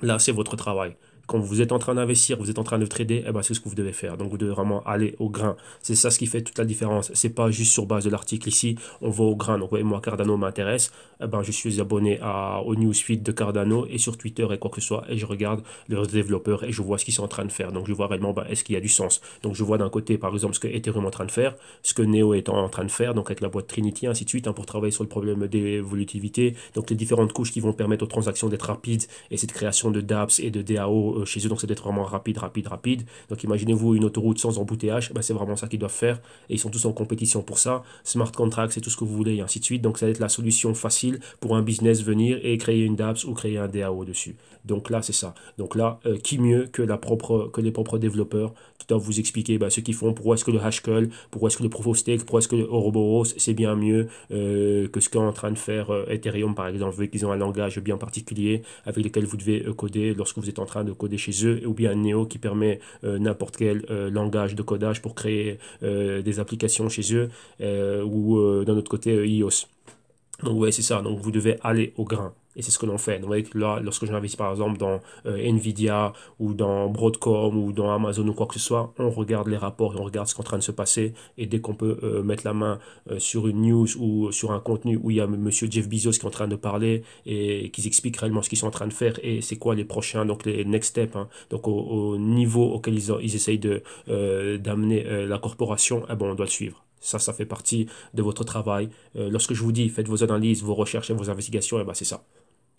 Là, c'est votre travail quand vous êtes en train d'investir, vous êtes en train de trader, eh ben, c'est ce que vous devez faire. Donc vous devez vraiment aller au grain. C'est ça ce qui fait toute la différence. C'est pas juste sur base de l'article ici, on va au grain. Donc voyez moi Cardano m'intéresse, eh ben, je suis abonné à, au newsfeed de Cardano et sur Twitter et quoi que ce soit et je regarde leurs développeurs et je vois ce qu'ils sont en train de faire. Donc je vois réellement ben, est-ce qu'il y a du sens. Donc je vois d'un côté par exemple ce que Ethereum est en train de faire, ce que Neo est en train de faire, donc avec la boîte Trinity, ainsi de suite, hein, pour travailler sur le problème d'évolutivité, donc les différentes couches qui vont permettre aux transactions d'être rapides et cette création de dApps et de DAO euh, chez eux, donc c'est d'être vraiment rapide, rapide, rapide. Donc imaginez-vous une autoroute sans embouteillage, eh ben, c'est vraiment ça qu'ils doivent faire, et ils sont tous en compétition pour ça. Smart Contract c'est tout ce que vous voulez, et ainsi de suite. Donc ça va être la solution facile pour un business venir et créer une DAPS ou créer un DAO dessus. Donc là, c'est ça. Donc là, euh, qui mieux que, la propre, que les propres développeurs qui doivent vous expliquer bah, ce qu'ils font, pourquoi est-ce que le Hashcall, pourquoi est-ce que le Proof pourquoi est-ce que le Ouroboros, c'est bien mieux euh, que ce qu'est en train de faire Ethereum, par exemple, vu qu'ils ont un langage bien particulier avec lequel vous devez coder lorsque vous êtes en train de coder chez eux, ou bien Neo qui permet euh, n'importe quel euh, langage de codage pour créer euh, des applications chez eux, ou d'un autre côté iOS. Donc ouais, c'est ça, donc vous devez aller au grain. Et c'est ce que l'on fait. Donc, là, lorsque j'investis par exemple dans euh, Nvidia ou dans Broadcom ou dans Amazon ou quoi que ce soit, on regarde les rapports et on regarde ce qui est en train de se passer. Et dès qu'on peut euh, mettre la main euh, sur une news ou sur un contenu où il y a monsieur Jeff Bezos qui est en train de parler et qui explique réellement ce qu'ils sont en train de faire et c'est quoi les prochains, donc les next steps, hein. donc au, niveau auquel ils, ils essayent d'amener la corporation, eh ben, on doit le suivre. Ça, ça fait partie de votre travail. Euh, lorsque je vous dis, faites vos analyses, vos recherches et vos investigations, et eh ben c'est ça.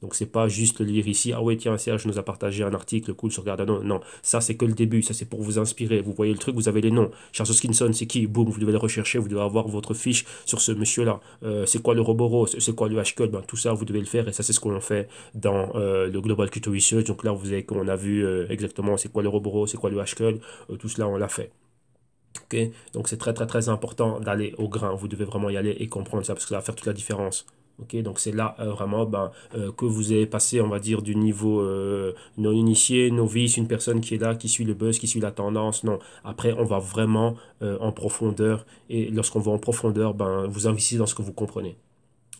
Donc c'est pas juste lire ici, ah ouais tiens Serge nous a partagé un article cool sur Gardano non, ça c'est que le début, ça c'est pour vous inspirer, vous voyez le truc, vous avez les noms, Charles Hoskinson c'est qui, boum, vous devez le rechercher, vous devez avoir votre fiche sur ce monsieur-là, euh, c'est quoi le Roboros c'est quoi le h ben, tout ça vous devez le faire et ça c'est ce qu'on fait dans euh, le Global Crypto Research, donc là vous avez, on a vu exactement c'est quoi le Roboros, c'est quoi le HQL, tout cela on l'a fait. Donc c'est très très très important d'aller au grain. Vous devez vraiment y aller et comprendre ça parce que ça va faire toute la différence. Okay, donc c'est là euh, vraiment ben, euh, que vous avez passé, on va dire, du niveau euh, non initié, novice, une personne qui est là, qui suit le buzz, qui suit la tendance. Non, après, on va vraiment en profondeur. Et lorsqu'on va en profondeur, ben, vous investissez dans ce que vous comprenez.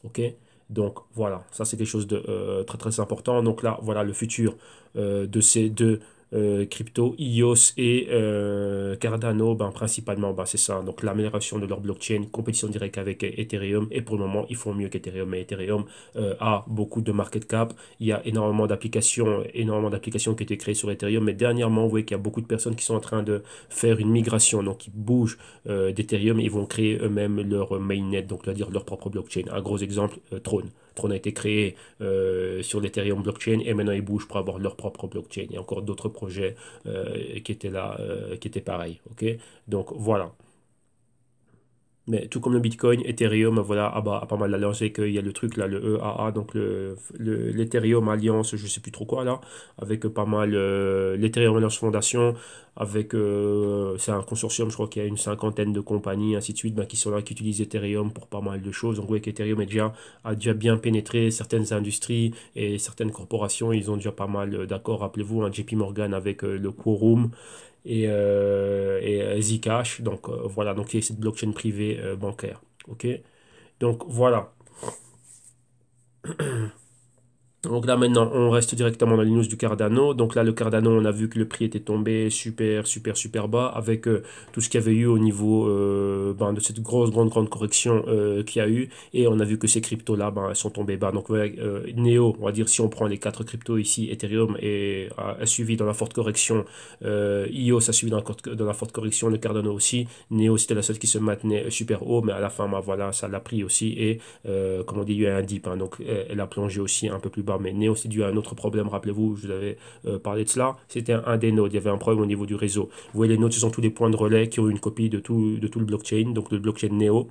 OK donc voilà, ça c'est quelque chose de très très important. Donc là, voilà le futur de ces deux euh, crypto, IOS e et euh, Cardano, ben, principalement, ben, c'est ça. Donc l'amélioration de leur blockchain, compétition directe avec euh, Ethereum. Et pour le moment, ils font mieux qu'Ethereum. mais Ethereum a beaucoup de market cap. Il y a énormément d'applications, énormément d'applications qui ont été créées sur Ethereum. Mais dernièrement, vous voyez qu'il y a beaucoup de personnes qui sont en train de faire une migration. Donc ils bougent d'Ethereum et ils vont créer eux-mêmes leur mainnet, donc à dire leur propre blockchain. Un gros exemple, Tron on a été créé euh, sur l'Ethereum blockchain et maintenant ils bougent pour avoir leur propre blockchain. Il y a encore d'autres projets euh, qui étaient là, euh, qui étaient pareils. Donc voilà. Mais tout comme le Bitcoin, Ethereum voilà, a, ah bah, pas mal allongé il y a le truc là, le EAA, donc l'Ethereum le, Alliance, je sais plus trop quoi là, avec pas mal euh, l'Ethereum Alliance Foundation, avec euh, c'est un consortium, je crois qu'il y a une cinquantaine de compagnies, ainsi de suite, bah, qui sont là, qui utilisent Ethereum pour pas mal de choses. Donc vous Ethereum qu'Ethereum déjà, a déjà bien pénétré certaines industries et certaines corporations, ils ont déjà pas mal euh, d'accords, rappelez-vous, un hein, JP Morgan avec le Quorum et, euh, et euh, Zcash. Donc euh, voilà, donc il y a cette blockchain privée bancaire. Ok, donc voilà. <clears throat> Donc là maintenant on reste directement dans les news du Cardano. Donc là le Cardano on a vu que le prix était tombé super super super bas avec euh, tout ce qu'il y avait eu au niveau euh, ben, de cette grosse grande grande correction euh, qu'il y a eu et on a vu que ces cryptos là ben, elles sont tombées bas. Donc Neo on va dire si on prend les quatre cryptos ici Ethereum et, a, suivi dans la forte correction, IOS a suivi dans la, forte correction, le Cardano aussi. Neo c'était la seule qui se maintenait super haut mais à la fin ben, voilà ça l'a pris aussi et comme on dit il y a un dip hein. donc elle a plongé aussi un peu plus bas bah, mais NEO c'est dû à un autre problème, rappelez-vous, je vous avais euh, parlé de cela, c'était un, des nodes, il y avait un problème au niveau du réseau. Vous voyez, les nodes, ce sont tous les points de relais qui ont une copie de tout, de tout le blockchain, donc le blockchain Neo,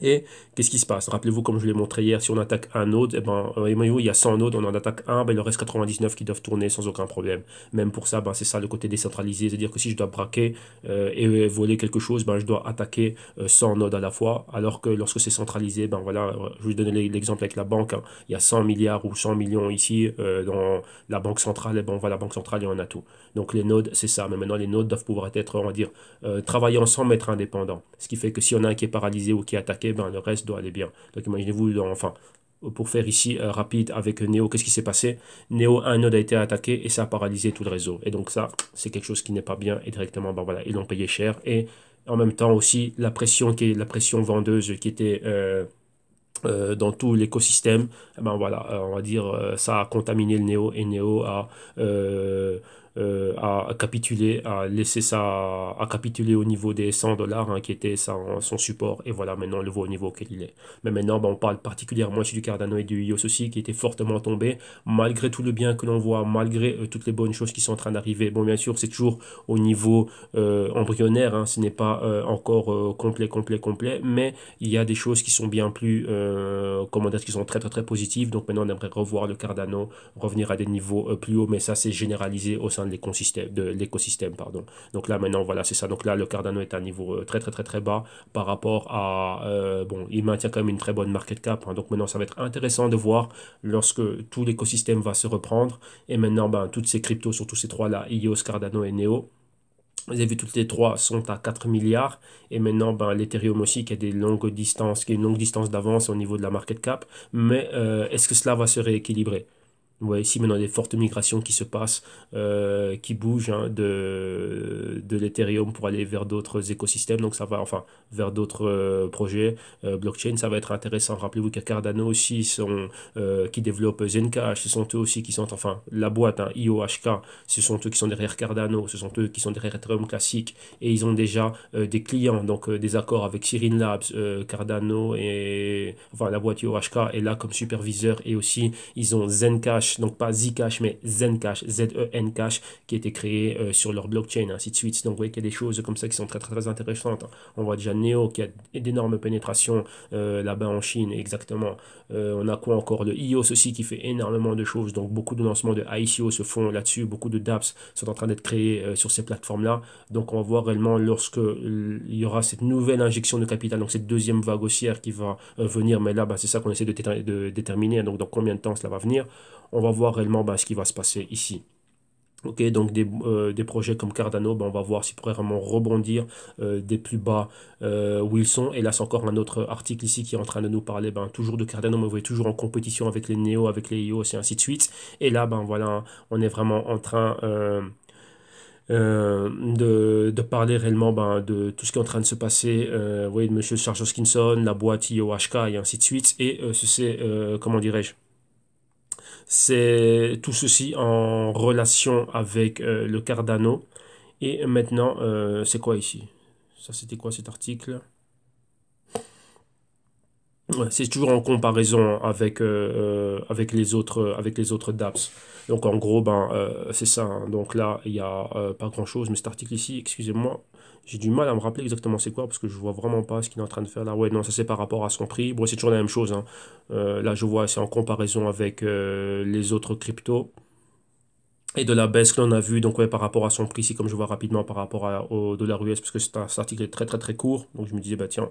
et qu'est-ce qui se passe Rappelez-vous, comme je l'ai montré hier, si on attaque un node, eh ben, euh, il y a 100 nodes, on en attaque un, ben, il reste 99 qui doivent tourner sans aucun problème. Même pour ça, ben, c'est ça le côté décentralisé, c'est-à-dire que si je dois braquer euh, et voler quelque chose, ben, je dois attaquer 100 euh, nodes à la fois, alors que lorsque c'est centralisé, ben, voilà, je vais vous donner l'exemple avec la banque, hein. il y a 100 milliards ou 100 millions ici dans la banque centrale, et ben, on voit la banque centrale et on a tout. Donc les nodes, c'est ça, mais maintenant les nodes doivent pouvoir être, on va dire, travaillant sans mettre indépendant. Ce qui fait que si on a un qui est paralysé ou qui est attaqué, ben, le reste doit aller bien. Donc imaginez-vous, enfin, pour faire ici euh, rapide avec Neo, qu'est-ce qui s'est passé Neo, un node a été attaqué et ça a paralysé tout le réseau. Et donc ça, c'est quelque chose qui n'est pas bien et directement, ben voilà, ils l'ont payé cher. Et en même temps aussi, la pression, qui est, la pression vendeuse qui était... Euh, euh, dans tout l'écosystème, ben voilà, on va dire ça a contaminé le Neo et Neo a euh, a capitulé, laisser laissé ça, à capituler au niveau des 100 dollars hein, qui était son, support, et voilà, maintenant le voit au niveau qu'il est. Mais maintenant, bah, on parle particulièrement ici du Cardano et du IOS aussi, qui était fortement tombé malgré tout le bien que l'on voit, malgré euh, toutes les bonnes choses qui sont en train d'arriver. Bon, bien sûr, c'est toujours au niveau euh, embryonnaire, hein, ce n'est pas euh, encore complet, complet, complet, mais il y a des choses qui sont bien plus, comment dire, qui sont très, très, très positives. Donc maintenant, on aimerait revoir le Cardano, revenir à des niveaux plus hauts, mais ça, c'est généralisé au sein l'écosystème, de l'écosystème pardon. Donc là maintenant voilà c'est ça. Donc là le Cardano est à un niveau euh, très très très très bas par rapport à euh, bon il maintient quand même une très bonne market cap. Hein. donc maintenant ça va être intéressant de voir lorsque tout l'écosystème va se reprendre et maintenant ben toutes ces cryptos surtout ces trois là IOS, Cardano et Neo vous avez vu, toutes les trois sont à 4 milliards. Et maintenant, ben, l'Ethereum aussi, qui a des longues distances, qui a une longue distance d'avance au niveau de la market cap. Mais euh, est-ce que cela va se rééquilibrer Ouais, ici maintenant des fortes migrations qui se passent, euh, qui bougent hein, de, de l'Ethereum pour aller vers d'autres écosystèmes, donc ça va, enfin, vers d'autres euh, projets euh, blockchain, ça va être intéressant. Rappelez-vous que Cardano aussi, sont, qui développent Zencash, ce sont eux aussi qui sont, enfin, la boîte, IOHK, hein, ce sont eux qui sont derrière Cardano, ce sont eux qui sont derrière Ethereum classique, et ils ont déjà des clients, donc des accords avec Sirin Labs, Cardano, et enfin, la boîte IOHK est là comme superviseur, et aussi ils ont Zencash donc pas Zcash, mais Zencash, Z-E-N-Cash, qui était été créé euh, sur leur blockchain, ainsi de suite. Donc, vous voyez qu'il y a des choses comme ça qui sont très, très, très intéressantes. Hein. On voit déjà Neo qui a d'énormes pénétrations euh, là-bas en Chine, exactement. Euh, on a quoi encore Le IOS e aussi qui fait énormément de choses. Donc, beaucoup de lancements de ICO se font là-dessus. Beaucoup de dApps sont en train d'être créés sur ces plateformes-là. Donc, on va voir réellement lorsque il y aura cette nouvelle injection de capital, donc cette deuxième vague haussière qui va venir. Mais là, bah, c'est ça qu'on essaie de déterminer. Hein. Donc, dans combien de temps cela va venir on va voir réellement bah, ce qui va se passer ici. Ok, donc des, euh, projets comme Cardano, bah, on va voir s'ils pourraient vraiment rebondir euh, des plus bas euh, où ils sont. Et là, c'est encore un autre article ici qui est en train de nous parler ben, toujours de Cardano, mais vous voyez toujours en compétition avec les NEO, avec les IOS et ainsi de suite. Et là, ben voilà, on est vraiment en train... de, parler réellement ben, de tout ce qui est en train de se passer. vous voyez, Monsieur Charles Hoskinson, la boîte IOHK et ainsi de suite. Et ce, c'est, comment dirais-je, c'est tout ceci en relation avec euh, le Cardano. Et maintenant, euh, c'est quoi ici Ça, c'était quoi cet article c'est toujours en comparaison avec, euh, avec, les autres, avec les autres dApps. Donc en gros, ben, c'est ça. Hein. Donc là, il n'y a pas grand-chose, mais cet article ici, excusez-moi, j'ai du mal à me rappeler exactement c'est quoi parce que je vois vraiment pas ce qu'il est en train de faire là. Ouais, non, ça c'est par rapport à son prix. Bon, c'est toujours la même chose. Hein. Euh, là, je vois, c'est en comparaison avec euh, les autres cryptos. Et de la baisse que l'on a vu donc ouais, par rapport à son prix, si comme je vois rapidement par rapport au dollar US, parce que c'est un, cet article est très très très court, donc je me disais, bah tiens,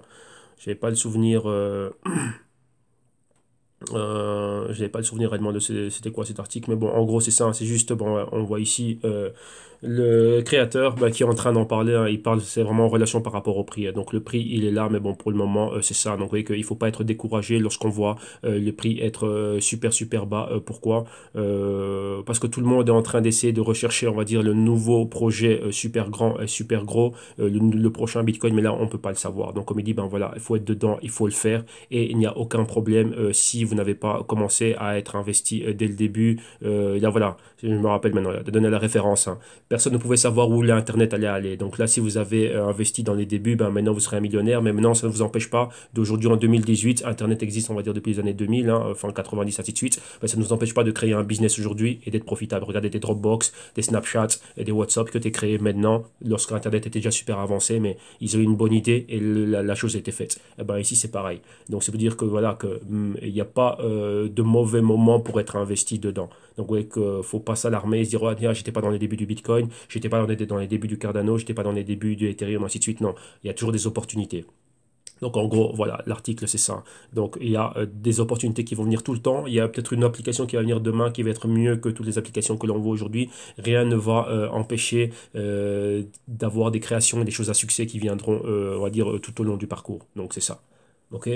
j'avais pas le souvenir. Euh, <clears throat> Euh, je n'ai pas le souvenir réellement de c'était quoi cet article, mais bon, en gros, c'est ça. c'est juste, bon, euh, on voit ici euh, le créateur bah, qui est en train d'en parler. Hein, il parle, c'est vraiment en relation par rapport au prix. Hein. donc le prix, il est là, mais bon, pour le moment, c'est ça. Donc vous voyez qu'il ne faut pas être découragé lorsqu'on voit le prix être super, super bas. pourquoi Parce que tout le monde est en train d'essayer de rechercher, on va dire, le nouveau projet super grand et super gros, le, prochain Bitcoin, mais là, on ne peut pas le savoir. Donc, comme il dit, ben voilà, il faut être dedans, il faut le faire et il n'y a aucun problème si vous n'avez pas commencé à être investi euh, dès le début. Euh, là, voilà, je me rappelle maintenant, de donner la référence. Hein. Personne ne pouvait savoir où l'Internet allait aller. Donc là, si vous avez euh, investi dans les débuts, ben, maintenant vous serez un millionnaire. Mais maintenant, ça ne vous empêche pas d'aujourd'hui en 2018, Internet existe, on va dire, depuis les années 2000, hein, enfin fin 90, ainsi de suite. Ben, ça ne nous empêche pas de créer un business aujourd'hui et d'être profitable. Regardez des Dropbox, des snapshots et des WhatsApp que tu as créés maintenant, lorsque Internet était déjà super avancé, mais ils ont eu une bonne idée et la, chose a été faite. Et eh ben, ici, c'est pareil. Donc, c'est pour dire que voilà, que hmm, il n'y a pas pas euh, de mauvais moments pour être investi dedans. Donc ouais, que faut pas s'alarmer et se dire oh, tiens j'étais pas dans les débuts du Bitcoin, j'étais pas dans les, dans les débuts du Cardano, j'étais pas dans les débuts du Ethereum, ainsi de suite. Non, il y a toujours des opportunités. Donc en gros, voilà, l'article c'est ça. Donc il y a euh, des opportunités qui vont venir tout le temps. Il y a peut-être une application qui va venir demain qui va être mieux que toutes les applications que l'on voit aujourd'hui. Rien ne va euh, empêcher d'avoir des créations et des choses à succès qui viendront, on va dire, tout au long du parcours. Donc c'est ça. Ok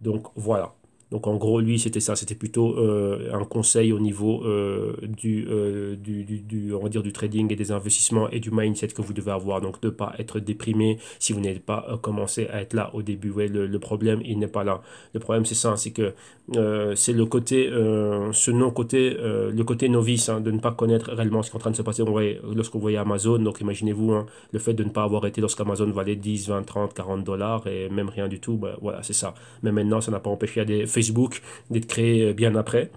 Donc voilà. Donc en gros, lui, c'était ça, c'était plutôt euh, un conseil au niveau euh, euh, du, du, on va dire, du trading et des investissements et du mindset que vous devez avoir. Donc ne pas être déprimé si vous n'êtes pas commencé à être là au début. le, problème, il n'est pas là. Le problème, c'est ça, c'est que c'est le côté, ce non-côté, le côté novice, hein, de ne pas connaître réellement ce qui est en train de se passer. lorsqu'on voyait Amazon, donc imaginez-vous hein, le fait de ne pas avoir été lorsqu'Amazon valait 10, 20, 30, 40 dollars et même rien du tout, ben, voilà, c'est ça. Mais maintenant, ça n'a pas empêché à des Facebook, d'être créé euh, bien après.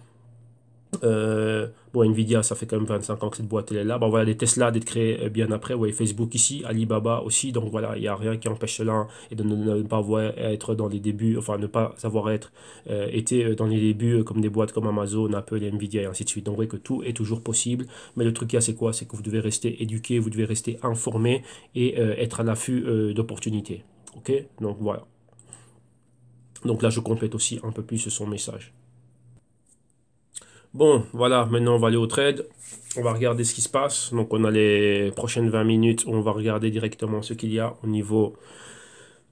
Euh, bon, Nvidia, ça fait quand même 25 ans que cette boîte est là. Bon, voilà, les Tesla d'être créé euh, bien après. voyez Facebook ici, Alibaba aussi. Donc voilà, il n'y a rien qui empêche cela et de ne, pas voir être dans les débuts, enfin ne pas savoir être, été dans les débuts comme des boîtes comme Amazon, Apple, Nvidia et ainsi de suite. Donc vrai que tout est toujours possible. Mais le truc qu'il y a, c'est quoi C'est que vous devez rester éduqué, vous devez rester informé et être à l'affût d'opportunités. Ok Donc voilà. Donc là, je complète aussi un peu plus son message. Bon, voilà, maintenant on va aller au trade. On va regarder ce qui se passe. Donc on a les prochaines 20 minutes, on va regarder directement ce qu'il y a au niveau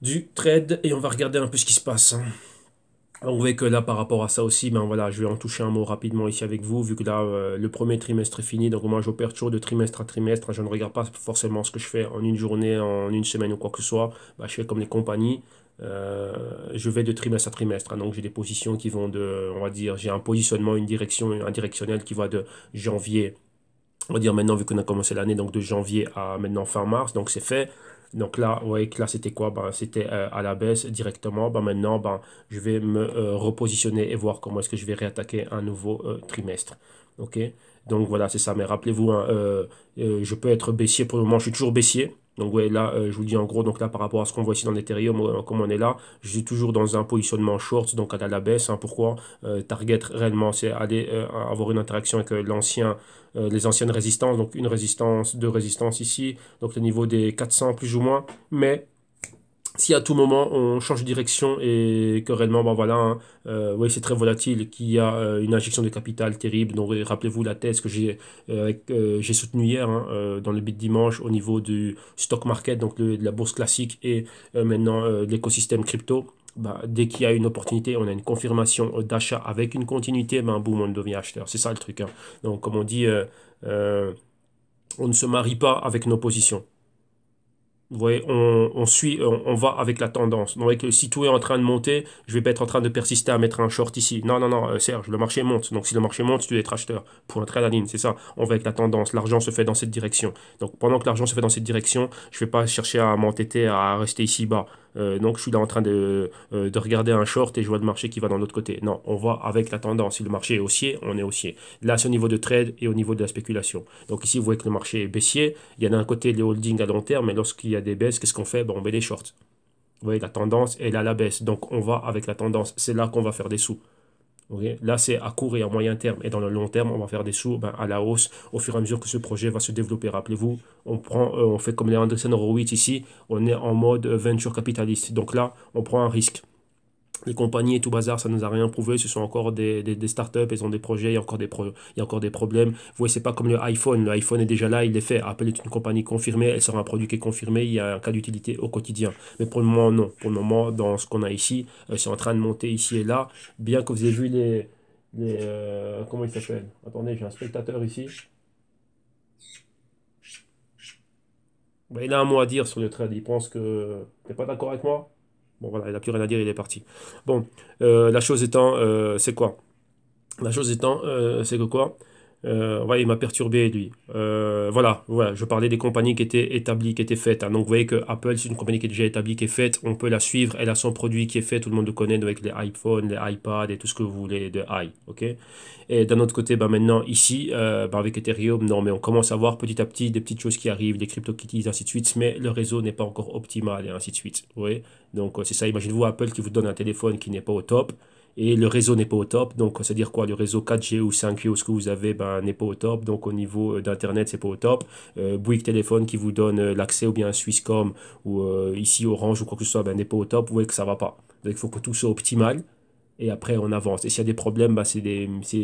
du trade et on va regarder un peu ce qui se passe. Hein. On voit que là, par rapport à ça aussi, ben voilà, je vais en toucher un mot rapidement ici avec vous, vu que là, euh, le premier trimestre est fini, donc moi j'opère toujours de trimestre à trimestre, je ne regarde pas forcément ce que je fais en une journée, en une semaine ou quoi que ce soit, ben, je fais comme les compagnies, euh, je vais de trimestre à trimestre. Hein. donc j'ai des positions qui vont de, on va dire, j'ai un positionnement, une direction, un directionnel qui va de janvier, on va dire maintenant vu qu'on a commencé l'année, donc de janvier à maintenant fin mars, donc c'est fait. Donc là, vous voyez que là c'était quoi ben, C'était euh, à la baisse directement. Ben, maintenant, ben, je vais me euh, repositionner et voir comment est-ce que je vais réattaquer un nouveau trimestre. ok donc voilà, c'est ça. Mais rappelez-vous, hein, je peux être baissier pour le moment, je suis toujours baissier donc là, euh, je vous dis en gros, donc là par rapport à ce qu'on voit ici dans l'Ethereum, comme on est là, je suis toujours dans un positionnement short, donc à la baisse. Hein. pourquoi euh, Target réellement, c'est aller euh, avoir une interaction avec l'ancien, les anciennes résistances, donc une résistance, deux résistances ici, donc le niveau des 400 plus ou moins, mais si à tout moment on change de direction et que réellement, ben voilà, hein, euh, oui, c'est très volatile, qu'il y a euh, une injection de capital terrible. Donc rappelez-vous la thèse que j'ai euh, j'ai soutenue hier hein, dans le bit dimanche au niveau du stock market, donc de la bourse classique et maintenant de l'écosystème crypto. Bah, dès qu'il y a une opportunité, on a une confirmation d'achat avec une continuité, ben boum, on devient acheteur. C'est ça le truc. Hein. Donc comme on dit, on ne se marie pas avec nos positions. Vous voyez, on, suit, on, va avec la tendance. Donc, si tout est en train de monter, je vais pas être en train de persister à mettre un short ici. Non, non, non, euh, Serge, le marché monte. Donc, si le marché monte, tu es être acheteur pour un à la ligne. C'est ça. On va avec la tendance. L'argent se fait dans cette direction. Donc, pendant que l'argent se fait dans cette direction, je vais pas chercher à m'entêter à rester ici bas. Euh, donc je suis là en train euh, de, regarder un short et je vois le marché qui va dans l'autre côté. Non, on voit avec la tendance. Si le marché est haussier, on est haussier. Là, c'est au niveau de trade et au niveau de la spéculation. Donc ici, vous voyez que le marché est baissier. Il y a d'un côté les holdings à long terme, mais lorsqu'il y a des baisses, qu'est-ce qu'on fait On met les shorts. Vous voyez, la tendance est là la baisse. Donc on va avec la tendance. C'est là qu'on va faire des sous. Là, c'est à court et à moyen terme. Et dans le long terme, on va faire des sous ben, à la hausse au fur et à mesure que ce projet va se développer. Rappelez-vous, on, prend, euh, on fait comme les Anderson Horowitz ici, on est en mode venture capitaliste. Donc là, on prend un risque les compagnies et tout bazar, ça ne nous a rien prouvé. Ce sont encore des, des, startups, ils ont des projets, il y a encore des, il encore des problèmes. Vous voyez, c'est pas comme le iPhone. Le iPhone est déjà là, il est fait. Apple est une compagnie confirmée, elle sera un produit qui est confirmé, il y a un cas d'utilité au quotidien. Mais pour le moment, non. Pour le moment, dans ce qu'on a ici, euh, c'est en train de monter ici et là. Bien que vous ayez vu les. Euh, comment il s'appelle Attendez, j'ai un spectateur ici. Bah, il a un mot à dire sur le trade. Il pense que. Tu n'es pas d'accord avec moi Bon, voilà, il n'a plus rien à dire, il est parti. Bon, euh, la chose étant, euh, c'est quoi La chose étant, euh, c'est que quoi euh, ouais, il m'a perturbé lui. Euh, voilà, voilà, je parlais des compagnies qui étaient établies, qui étaient faites. Hein. Donc vous voyez que Apple, c'est une compagnie qui est déjà établie, qui est faite. On peut la suivre. Elle a son produit qui est fait. Tout le monde le connaît avec les iPhones, les iPads et tout ce que vous voulez de i. Ok. Et d'un autre côté, bah, maintenant ici, euh, bah, avec Ethereum, non, mais on commence à voir petit à petit des petites choses qui arrivent, des qui utilisent ainsi de suite. Mais le réseau n'est pas encore optimal et ainsi de suite. Vous Donc c'est ça. Imaginez-vous Apple qui vous donne un téléphone qui n'est pas au top et le réseau n'est pas au top. Donc, c'est-à-dire quoi Le réseau 4G ou 5G ou ce que vous avez ben, n'est pas au top. Donc, au niveau euh, d'Internet, c'est pas au top. Euh, Bouygues Téléphone qui vous donne euh, l'accès ou bien Swisscom ou euh, ici Orange ou quoi que ce soit ben, n'est pas au top. Vous voyez que ça va pas. Donc, il faut que tout soit optimal et après on avance. Et s'il y a des problèmes, ben, c'est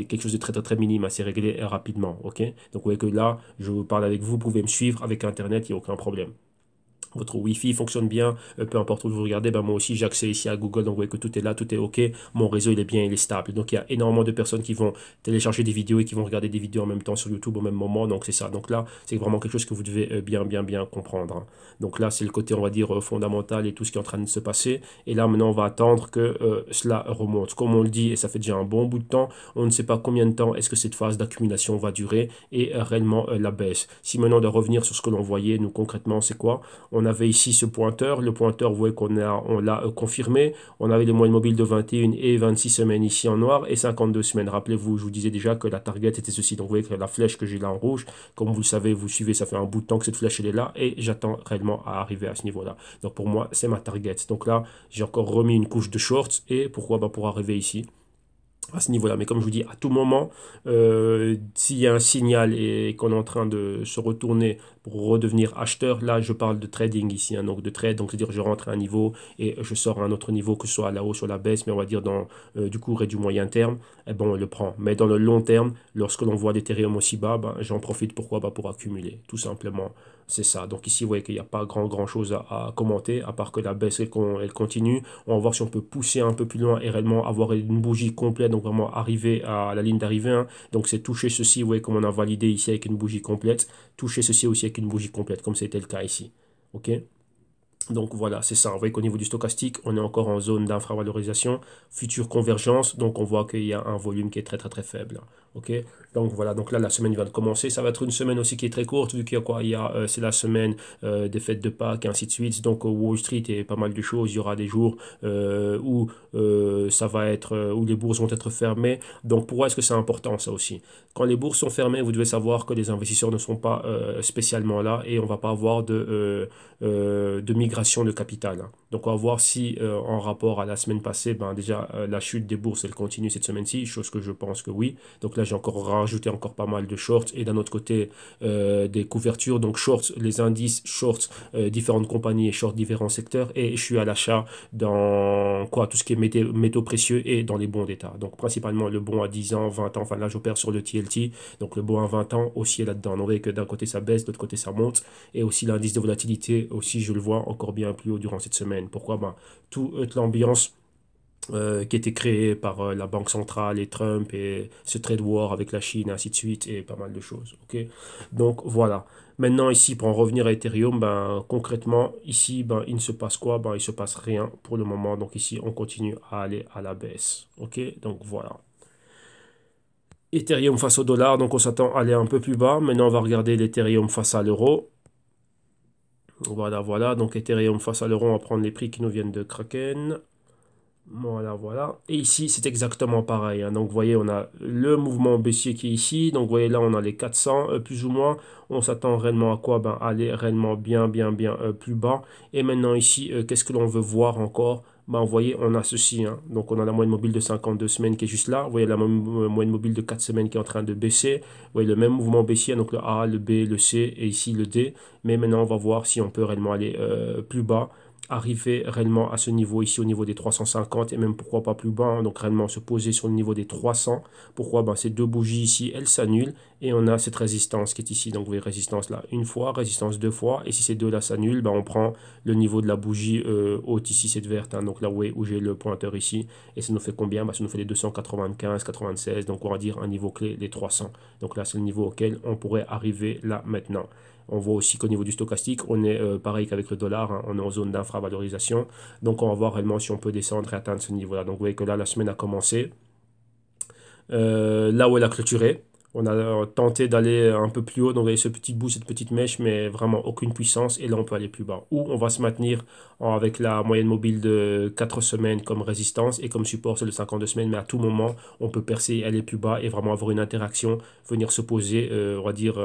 quelque chose de très très très minime, à hein. c'est réglé rapidement. ok Donc, vous voyez que là, je vous parle avec vous, vous pouvez me suivre avec Internet, il n'y a aucun problème votre Wi-Fi fonctionne bien, euh, peu importe où vous regardez, ben moi aussi j'ai accès ici à Google, donc vous voyez que tout est là, tout est OK, mon réseau il est bien, il est stable. Donc il y a énormément de personnes qui vont télécharger des vidéos et qui vont regarder des vidéos en même temps sur YouTube au même moment, donc c'est ça. Donc là, c'est vraiment quelque chose que vous devez euh, bien, bien, bien comprendre. Hein. Donc là, c'est le côté, on va dire, euh, fondamental et tout ce qui est en train de se passer. Et là, maintenant, on va attendre que cela remonte. Comme on le dit, et ça fait déjà un bon bout de temps, on ne sait pas combien de temps est-ce que cette phase d'accumulation va durer et réellement la baisse. Si maintenant de revenir sur ce que l'on voyait, nous concrètement, c'est quoi on avait ici ce pointeur. Le pointeur, vous voyez qu'on l'a on l'a euh, confirmé. On avait des moyennes mobiles de 21 et 26 semaines ici en noir et 52 semaines. Rappelez-vous, je vous disais déjà que la target était ceci. Donc vous voyez que la flèche que j'ai là en rouge, comme vous le savez, vous suivez, ça fait un bout de temps que cette flèche elle est là et j'attends réellement à arriver à ce niveau-là. Donc pour moi, c'est ma target. Donc là, j'ai encore remis une couche de shorts et pourquoi Pour arriver ici à ce niveau-là. Mais comme je vous dis, à tout moment, euh, s'il y a un signal et qu'on est en train de se retourner pour redevenir acheteur, là je parle de trading ici, hein, donc de trade, donc c'est-à-dire je rentre à un niveau et je sors à un autre niveau, que ce soit à la hausse ou à la baisse, mais on va dire dans euh, du court et du moyen terme, et eh bon on le prend. Mais dans le long terme, lorsque l'on voit des l'Ethereum aussi bas, ben, j'en profite pourquoi ben, Pour accumuler, tout simplement c'est ça. Donc ici, vous voyez qu'il n'y a pas grand, grand chose à, commenter, à part que la baisse, elle, continue. On va voir si on peut pousser un peu plus loin et réellement avoir une bougie complète, donc vraiment arriver à la ligne d'arrivée. Hein. Donc c'est toucher ceci, vous voyez, comme on a validé ici avec une bougie complète, toucher ceci aussi avec une bougie complète, comme c'était le cas ici. OK donc voilà, c'est ça. Vous voyez qu'au niveau du stochastique, on est encore en zone d'infravalorisation, future convergence. Donc on voit qu'il y a un volume qui est très très très faible. Ok, donc voilà, donc là la semaine vient de commencer. Ça va être une semaine aussi qui est très courte, vu qu'il y a quoi euh, c'est la semaine euh, des fêtes de Pâques, et ainsi de suite. Donc euh, Wall Street et pas mal de choses. Il y aura des jours où où les bourses vont être fermées. Donc pourquoi est-ce que c'est important ça aussi Quand les bourses sont fermées, vous devez savoir que les investisseurs ne sont pas spécialement là et on va pas avoir de, migration de capital. Hein. Donc on va voir si euh, en rapport à la semaine passée, ben déjà euh, la chute des bourses elle continue cette semaine-ci, chose que je pense que oui. Donc là j'ai encore rajouté encore pas mal de shorts et d'un autre côté euh, des couvertures, donc shorts, les indices shorts, différentes compagnies et shorts différents secteurs et je suis à l'achat dans quoi tout ce qui est métaux précieux et dans les bons d'État. Donc principalement le bon à 10 ans, 20 ans, enfin là j'opère sur le TLT, donc le bon à 20 ans aussi est là-dedans. On voit que d'un côté ça baisse, d'autre côté ça monte et aussi l'indice de volatilité aussi je le vois encore bien plus haut durant cette semaine pourquoi ben, Toute l'ambiance euh, qui était créée par euh, la Banque centrale et Trump et ce trade war avec la Chine, ainsi de suite, et pas mal de choses. ok Donc voilà. Maintenant, ici, pour en revenir à Ethereum, ben, concrètement, ici, ben, il ne se passe quoi ben, Il ne se passe rien pour le moment. Donc ici, on continue à aller à la baisse. ok Donc voilà. Ethereum face au dollar, donc on s'attend à aller un peu plus bas. Maintenant, on va regarder l'Ethereum face à l'euro. Voilà, voilà. Donc Ethereum face à l'euro, on va prendre les prix qui nous viennent de Kraken. Voilà, voilà. Et ici, c'est exactement pareil. Hein. Donc, vous voyez, on a le mouvement baissier qui est ici. Donc, vous voyez, là, on a les 400, euh, plus ou moins. On s'attend réellement à quoi Ben, aller réellement bien, bien, bien euh, plus bas. Et maintenant, ici, euh, qu'est-ce que l'on veut voir encore bah, vous voyez, on a ceci. Hein. Donc, on a la moyenne mobile de 52 semaines qui est juste là. Vous voyez la euh, moyenne mobile de 4 semaines qui est en train de baisser. Vous voyez le même mouvement baissier, donc le A, le B, le C et ici le D. Mais maintenant, on va voir si on peut réellement aller euh, plus bas arriver réellement à ce niveau ici au niveau des 350 et même pourquoi pas plus bas, hein, donc réellement se poser sur le niveau des 300. Pourquoi ben, Ces deux bougies ici, elles s'annulent et on a cette résistance qui est ici. Donc vous voyez résistance là une fois, résistance deux fois et si ces deux là s'annulent, ben, on prend le niveau de la bougie euh, haute ici, cette verte. Hein. donc là où, où j'ai le pointeur ici et ça nous fait combien ben, Ça nous fait les 295, 96, donc on va dire un niveau clé des 300. Donc là c'est le niveau auquel on pourrait arriver là maintenant. On voit aussi qu'au niveau du stochastique, on est euh, pareil qu'avec le dollar, hein, on est en zone d'infravalorisation. Donc on va voir réellement si on peut descendre et atteindre ce niveau-là. Donc vous voyez que là, la semaine a commencé. Euh, là où elle a clôturé, on a euh, tenté d'aller un peu plus haut, donc vous voyez ce petit bout, cette petite mèche, mais vraiment aucune puissance. Et là, on peut aller plus bas. Ou on va se maintenir avec la moyenne mobile de 4 semaines comme résistance et comme support, c'est le 52 semaines. Mais à tout moment, on peut percer, aller plus bas et vraiment avoir une interaction, venir se poser, on va dire,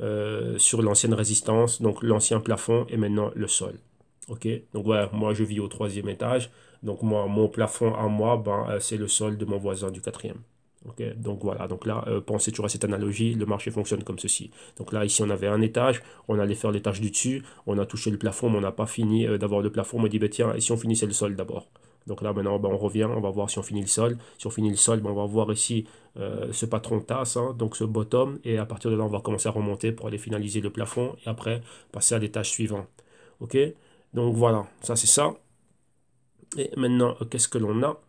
euh, sur l'ancienne résistance, donc l'ancien plafond et maintenant le sol. Ok, donc voilà, moi je vis au troisième étage, donc moi mon plafond à moi, ben, euh, c'est le sol de mon voisin du quatrième. ok donc voilà, donc là, euh, pensez toujours à cette analogie, le marché fonctionne comme ceci. Donc là, ici, on avait un étage, on allait faire l'étage du dessus, on a touché le plafond, mais on n'a pas fini d'avoir le plafond, on m'a dit, ben, tiens, et si on finissait le sol d'abord donc là, maintenant, ben, on revient, on va voir si on finit le sol. Si on finit le sol, ben, on va voir ici euh, ce patron tasse, hein, donc ce bottom. Et à partir de là, on va commencer à remonter pour aller finaliser le plafond et après passer à l'étage suivant. OK Donc voilà, ça c'est ça. Et maintenant, qu'est-ce que l'on a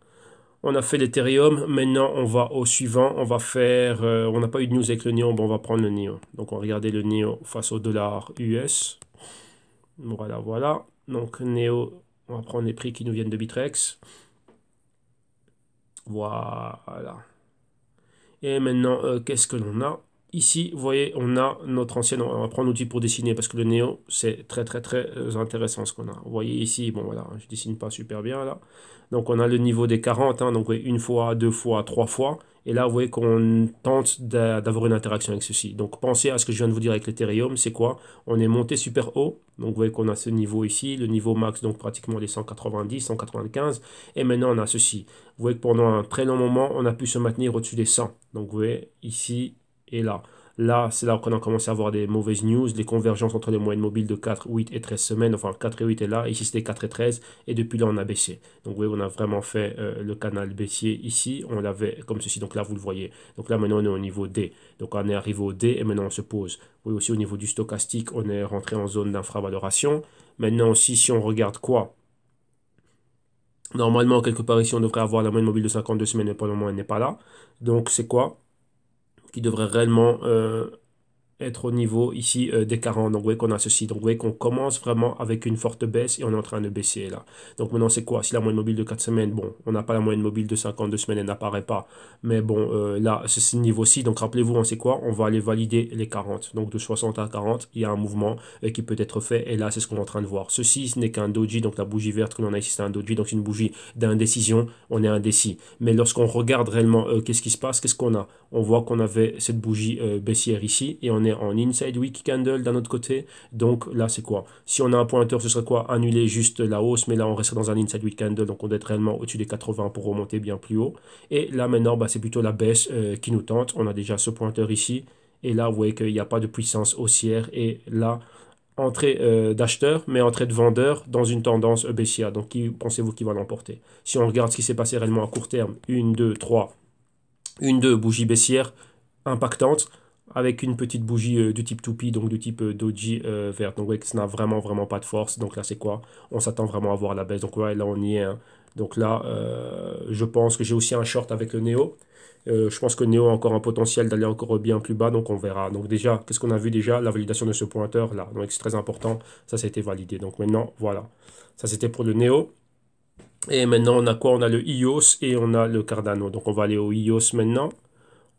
on a fait l'Ethereum, maintenant on va au suivant, on va faire, euh, on n'a pas eu de news avec le NIO, ben, on va prendre le NIO. Donc on va regarder le NIO face au dollar US. Voilà, voilà. Donc NIO on va prendre les prix qui nous viennent de Bitrex. Voilà. Et maintenant, euh, qu'est-ce que l'on a Ici, vous voyez, on a notre ancienne, on va prendre l'outil pour dessiner parce que le néo, c'est très très très euh, intéressant ce qu'on a. Vous voyez ici, bon voilà, je dessine pas super bien là. Donc on a le niveau des 40, hein. donc une fois, deux fois, trois fois. Et là, vous voyez qu'on tente d'avoir une interaction avec ceci. Donc, pensez à ce que je viens de vous dire avec l'Ethereum. C'est quoi On est monté super haut. Donc, vous voyez qu'on a ce niveau ici, le niveau max, donc pratiquement les 190, 195. Et maintenant, on a ceci. Vous voyez que pendant un très long moment, on a pu se maintenir au-dessus des 100. Donc, vous voyez, ici et là. Là, c'est là qu'on a commencé à avoir des mauvaises news, les convergences entre les moyennes mobiles de 4, 8 et 13 semaines. Enfin, 4 et 8 est là, ici c'était 4 et 13, et depuis là on a baissé. Donc oui, on a vraiment fait euh, le canal baissier ici, on l'avait comme ceci, donc là vous le voyez. Donc là maintenant on est au niveau D, donc on est arrivé au D et maintenant on se pose. Oui, aussi au niveau du stochastique, on est rentré en zone d'infravaloration. Maintenant aussi, si on regarde quoi Normalement, quelque part ici, on devrait avoir la moyenne mobile de 52 semaines, mais pour le moment, elle n'est pas là. Donc, c'est quoi qui devrait réellement euh, être au niveau ici euh, des 40. Donc, vous voyez qu'on a ceci. Donc, vous voyez qu'on commence vraiment avec une forte baisse et on est en train de baisser là. Donc, maintenant, c'est quoi Si la moyenne mobile de 4 semaines, bon, on n'a pas la moyenne mobile de 52 semaines, elle n'apparaît pas. Mais bon, euh, là, c'est ce niveau-ci. Donc, rappelez-vous, on hein, sait quoi On va aller valider les 40. Donc, de 60 à 40, il y a un mouvement euh, qui peut être fait. Et là, c'est ce qu'on est en train de voir. Ceci, ce n'est qu'un doji. Donc, la bougie verte que l'on a ici, c'est un doji. Donc, c'est une bougie d'indécision. On est indécis. Mais lorsqu'on regarde réellement qu'est-ce qui se passe, qu'est-ce qu'on a On voit qu'on avait cette bougie baissière ici et on est en inside week candle d'un autre côté. Donc là, c'est quoi Si on a un pointeur, ce serait quoi Annuler juste la hausse, mais là, on resterait dans un inside week candle, donc on doit être réellement au-dessus des 80 pour remonter bien plus haut. Et là, maintenant, bah, c'est plutôt la baisse euh, qui nous tente. On a déjà ce pointeur ici. Et là, vous voyez qu'il n'y a pas de puissance haussière. Et là, entrée d'acheteurs d'acheteur, mais entrée de vendeur dans une tendance euh, baissière. Donc, qui pensez-vous qui va l'emporter Si on regarde ce qui s'est passé réellement à court terme, une deux trois une deux bougie baissière impactante avec une petite bougie euh, du type Toupie, donc du type euh, Doji euh, vert. Donc, que ça n'a vraiment, vraiment pas de force. Donc là, c'est quoi On s'attend vraiment à voir la baisse. Donc, ouais, là, on y est. Hein. Donc là, je pense que j'ai aussi un short avec le Neo. je pense que Neo a encore un potentiel d'aller encore bien plus bas, donc on verra. Donc déjà, qu'est-ce qu'on a vu déjà La validation de ce pointeur là. Donc c'est très important, ça, ça a été validé. Donc maintenant, voilà. Ça c'était pour le Neo. Et maintenant, on a quoi On a le IOS et on a le Cardano. Donc on va aller au IOS maintenant.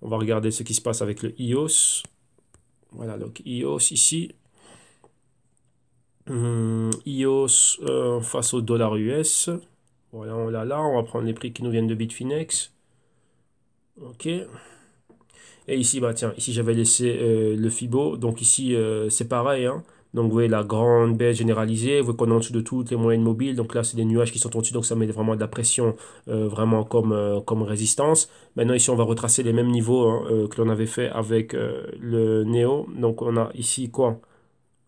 On va regarder ce qui se passe avec le iOS. Voilà, donc iOS ici. Hum, iOS euh, face au dollar US. Voilà, on l'a là. On va prendre les prix qui nous viennent de Bitfinex. Ok. Et ici, bah tiens, ici j'avais laissé euh, le FIBO. Donc ici, euh, c'est pareil. Hein. Donc vous voyez la grande baisse généralisée, vous voyez qu'on est en dessous de toutes les moyennes mobiles, donc là c'est des nuages qui sont en dessous, donc ça met vraiment de la pression euh, vraiment euh, comme, résistance. Maintenant ici on va retracer les mêmes niveaux hein, euh, que l'on avait fait avec le NEO, donc on a ici quoi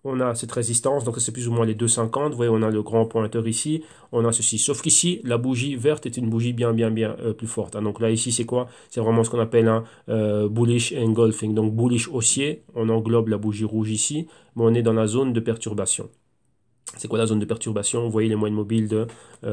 on a cette résistance, donc c'est plus ou moins les 2,50. Vous voyez, on a le grand pointeur ici, on a ceci. Sauf qu'ici, la bougie verte est une bougie bien, bien, bien euh, plus forte. Hein. Donc là, ici, c'est quoi C'est vraiment ce qu'on appelle un euh, bullish engulfing. Donc bullish haussier, on englobe la bougie rouge ici, mais on est dans la zone de perturbation. C'est quoi la zone de perturbation Vous voyez les moyennes mobiles de 21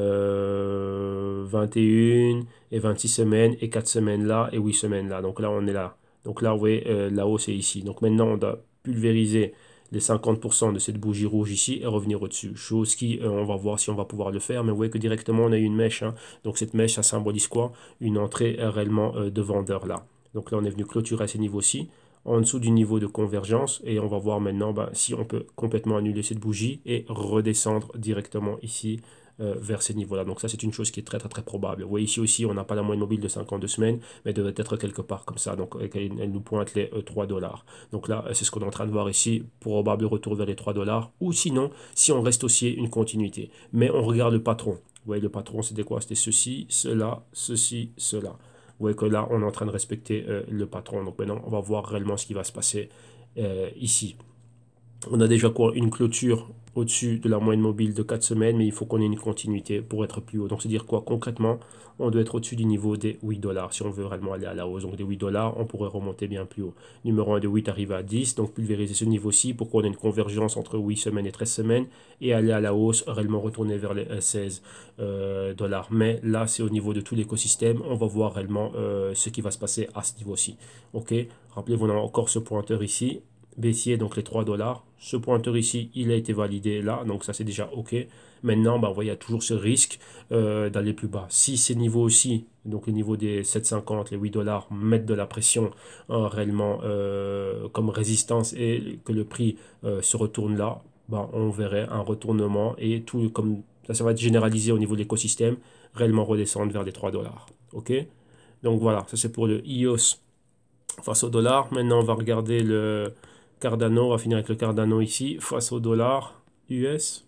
euh, et 26 semaines et 4 semaines là et 8 semaines là. Donc là, on est là. Donc là, vous voyez, la hausse est ici. Donc maintenant, on doit pulvériser les 50% de cette bougie rouge ici et revenir au-dessus. Chose qui, euh, on va voir si on va pouvoir le faire, mais vous voyez que directement on a eu une mèche. Hein. Donc cette mèche, ça symbolise quoi Une entrée euh, réellement euh, de vendeur là. Donc là, on est venu clôturer à ces niveaux-ci en dessous du niveau de convergence et on va voir maintenant bah, si on peut complètement annuler cette bougie et redescendre directement ici euh, vers ces niveaux-là. Donc ça, c'est une chose qui est très très très probable. Vous voyez ici aussi, on n'a pas la moyenne mobile de 52 semaines, mais devait être quelque part comme ça. Donc elle, nous pointe les 3 euh, dollars. Donc là, c'est ce qu'on est en train de voir ici, probable retour vers les 3 dollars, ou sinon, si on reste aussi une continuité. Mais on regarde le patron. Vous voyez, le patron, c'était quoi C'était ceci, cela, ceci, cela. Vous voyez que là, on est en train de respecter euh, le patron. Donc maintenant, on va voir réellement ce qui va se passer ici. On a déjà quoi Une clôture au-dessus de la moyenne mobile de 4 semaines, mais il faut qu'on ait une continuité pour être plus haut. Donc, cest dire quoi concrètement On doit être au-dessus du niveau des 8 dollars si on veut vraiment aller à la hausse. Donc, des 8 dollars, on pourrait remonter bien plus haut. Numéro 1 de 8 arrive à 10, donc pulvériser ce niveau-ci pour qu'on ait une convergence entre 8 semaines et 13 semaines et aller à la hausse, réellement retourner vers les 16 euh, euh, dollars. Mais là, c'est au niveau de tout l'écosystème, on va voir réellement euh, ce qui va se passer à ce niveau-ci. Ok Rappelez-vous, encore ce pointeur ici baissier, donc les 3 dollars. Ce pointeur ici, il a été validé là, donc ça c'est déjà OK. Maintenant, bah, il y a toujours ce risque euh, d'aller plus bas. Si ces niveaux aussi, donc le niveau des 7,50, les 8 dollars, mettent de la pression euh, réellement euh, comme résistance et que le prix se retourne là, bah, on verrait un retournement et tout comme ça, ça va être généralisé au niveau de l'écosystème, réellement redescendre vers les 3 dollars. OK Donc voilà, ça c'est pour le IOS face au dollar. Maintenant, on va regarder le, Cardano, on va finir avec le Cardano ici, face au dollar US.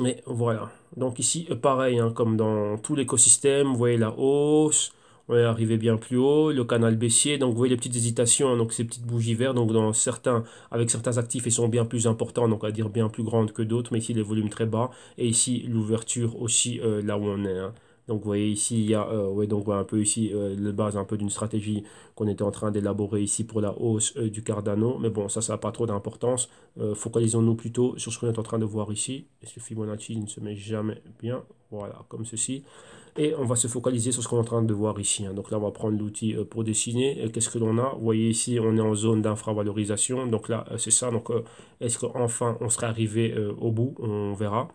mais voilà. Donc ici, pareil, hein, comme dans tout l'écosystème, vous voyez la hausse, on est arrivé bien plus haut, le canal baissier, donc vous voyez les petites hésitations, hein, donc ces petites bougies vertes, donc dans certains, avec certains actifs, ils sont bien plus importants, donc à dire bien plus grandes que d'autres, mais ici les volumes très bas, et ici l'ouverture aussi euh, là où on est. Hein. Donc vous voyez ici, il y a, euh, donc, un peu ici euh, la base un peu d'une stratégie qu'on était en train d'élaborer ici pour la hausse euh, du Cardano. Mais bon, ça, ça n'a pas trop d'importance. Focalisons-nous plutôt sur ce qu'on est en train de voir ici. est ce que Fibonacci ne se met jamais bien. Voilà, comme ceci. Et on va se focaliser sur ce qu'on est en train de voir ici. Hein. Donc là, on va prendre l'outil pour dessiner. Qu'est-ce que l'on a Vous voyez ici, on est en zone d'infravalorisation. Donc là, c'est ça. Donc est-ce qu'enfin, on serait arrivé au bout On verra.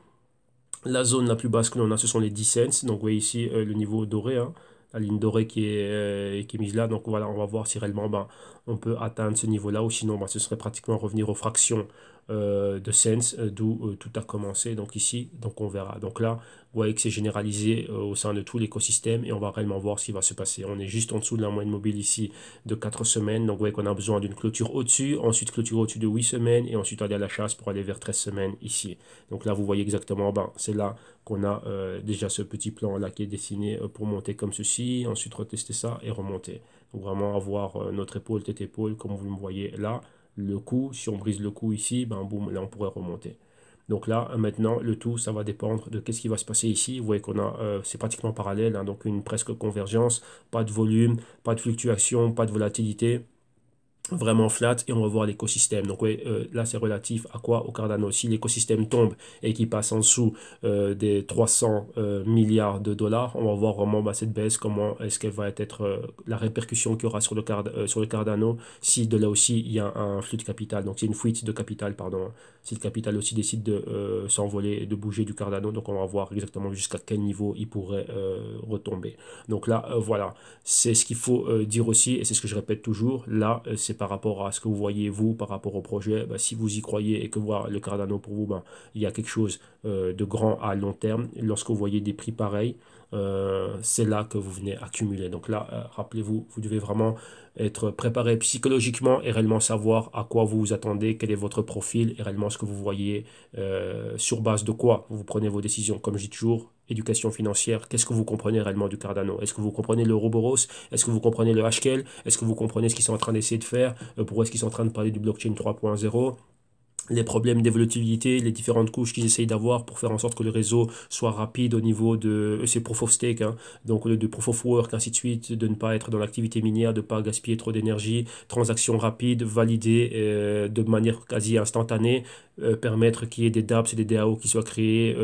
La zone la plus basse que l'on a, ce sont les 10 cents. Donc, vous voyez ici euh, le niveau doré, hein. la ligne dorée qui est, euh, qui est mise là. Donc, voilà, on va voir si réellement ben, on peut atteindre ce niveau-là ou sinon, ben, ce serait pratiquement revenir aux fractions euh, de Sense, euh, d'où euh, tout a commencé. Donc ici, donc on verra. Donc là, vous voyez que c'est généralisé au sein de tout l'écosystème et on va réellement voir ce qui va se passer. On est juste en dessous de la moyenne mobile ici de 4 semaines. Donc vous voyez qu'on a besoin d'une clôture au-dessus, ensuite clôture au-dessus de 8 semaines et ensuite aller à la chasse pour aller vers 13 semaines ici. Donc là, vous voyez exactement, ben, c'est là qu'on a déjà ce petit plan là qui est dessiné pour monter comme ceci, ensuite retester ça et remonter. Donc vraiment avoir notre épaule, tête épaule comme vous me voyez là le coup. Si on brise le coup ici, ben boum, là on pourrait remonter. Donc là, maintenant, le tout, ça va dépendre de qu'est-ce qui va se passer ici. Vous voyez qu'on a, euh, c'est pratiquement parallèle, hein, donc une presque convergence, pas de volume, pas de fluctuation, pas de volatilité vraiment flat et on va voir l'écosystème. Donc euh, là c'est relatif à quoi Au Cardano. Si l'écosystème tombe et qu'il passe en dessous euh, des 300 euh, milliards de dollars, on va voir vraiment bah, cette baisse, comment est-ce qu'elle va être la répercussion qu'il y aura sur le, card, sur le Cardano si de là aussi il y a un flux de capital. Donc c'est une fuite de capital, pardon. Hein. Si le capital aussi décide de s'envoler de bouger du Cardano, donc on va voir exactement jusqu'à quel niveau il pourrait retomber. Donc là, voilà, c'est ce qu'il faut dire aussi et c'est ce que je répète toujours. Là, c'est par rapport à ce que vous voyez vous, par rapport au projet. Ben, si vous y croyez et que voir le Cardano pour vous, ben, il y a quelque chose euh, de grand à long terme. Lorsque vous voyez des prix pareils, euh, c'est là que vous venez accumuler. Donc là, euh, rappelez-vous, vous devez vraiment être préparé psychologiquement et réellement savoir à quoi vous vous attendez, quel est votre profil et réellement ce que vous voyez, euh, sur base de quoi vous prenez vos décisions. Comme je dis toujours, éducation financière, qu'est-ce que vous comprenez réellement du Cardano Est-ce que vous comprenez le Roboros Est-ce que vous comprenez le HQL Est-ce que vous comprenez ce qu'ils sont en train d'essayer de faire Pourquoi est-ce qu'ils sont en train de parler du blockchain 3.0 les problèmes d'évolutivité, les différentes couches qu'ils essayent d'avoir pour faire en sorte que le réseau soit rapide au niveau de euh, ces proof of stake, hein. donc de, proof of work, ainsi de suite, de ne pas être dans l'activité minière, de ne pas gaspiller trop d'énergie, transactions rapides, validées euh, de manière quasi instantanée, euh, permettre qu'il y ait des dApps et des DAO qui soient créés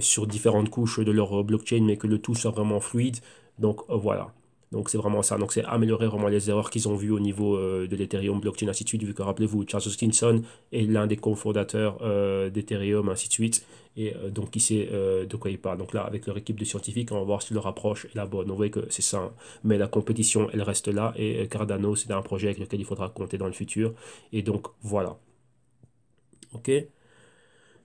sur différentes couches de leur blockchain, mais que le tout soit vraiment fluide. Donc voilà. Donc c'est vraiment ça. Donc c'est améliorer vraiment les erreurs qu'ils ont vues au niveau euh, de l'Ethereum blockchain, ainsi de suite, vu que rappelez-vous, Charles Hoskinson est l'un des cofondateurs euh, d'Ethereum, ainsi de suite. Et euh, donc qui sait de quoi il parle. Donc là, avec leur équipe de scientifiques, on va voir si leur approche est la bonne. On voit que c'est ça. Hein. Mais la compétition, elle reste là. Et Cardano, c'est un projet avec lequel il faudra compter dans le futur. Et donc voilà. Ok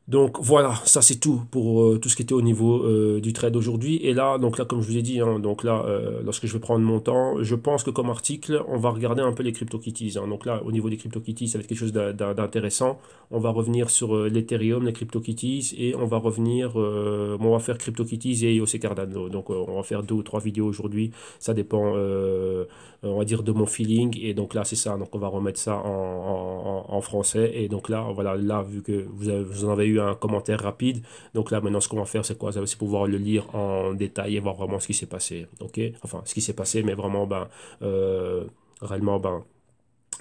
donc voilà, ça c'est tout pour euh, tout ce qui était au niveau euh, du trade aujourd'hui. Et là, donc là, comme je vous ai dit, hein, donc là, euh, lorsque je vais prendre mon temps, je pense que comme article, on va regarder un peu les crypto kitties hein. Donc là, au niveau des kitties, ça va être quelque chose d'intéressant. On va revenir sur l'Ethereum, les kitties et on va revenir, on va faire CryptoKitties et IOC Cardano. Donc on va faire deux ou trois vidéos aujourd'hui. Ça dépend, on va dire, de mon feeling. Et donc là, c'est ça. Donc on va remettre ça en, français. Et donc là, voilà, là, vu que vous, vous en avez eu un commentaire rapide. Donc là, maintenant, ce qu'on va faire, c'est quoi C'est pouvoir le lire en détail et voir vraiment ce qui s'est passé. Ok Enfin, ce qui s'est passé, mais vraiment, ben, euh, réellement, ben,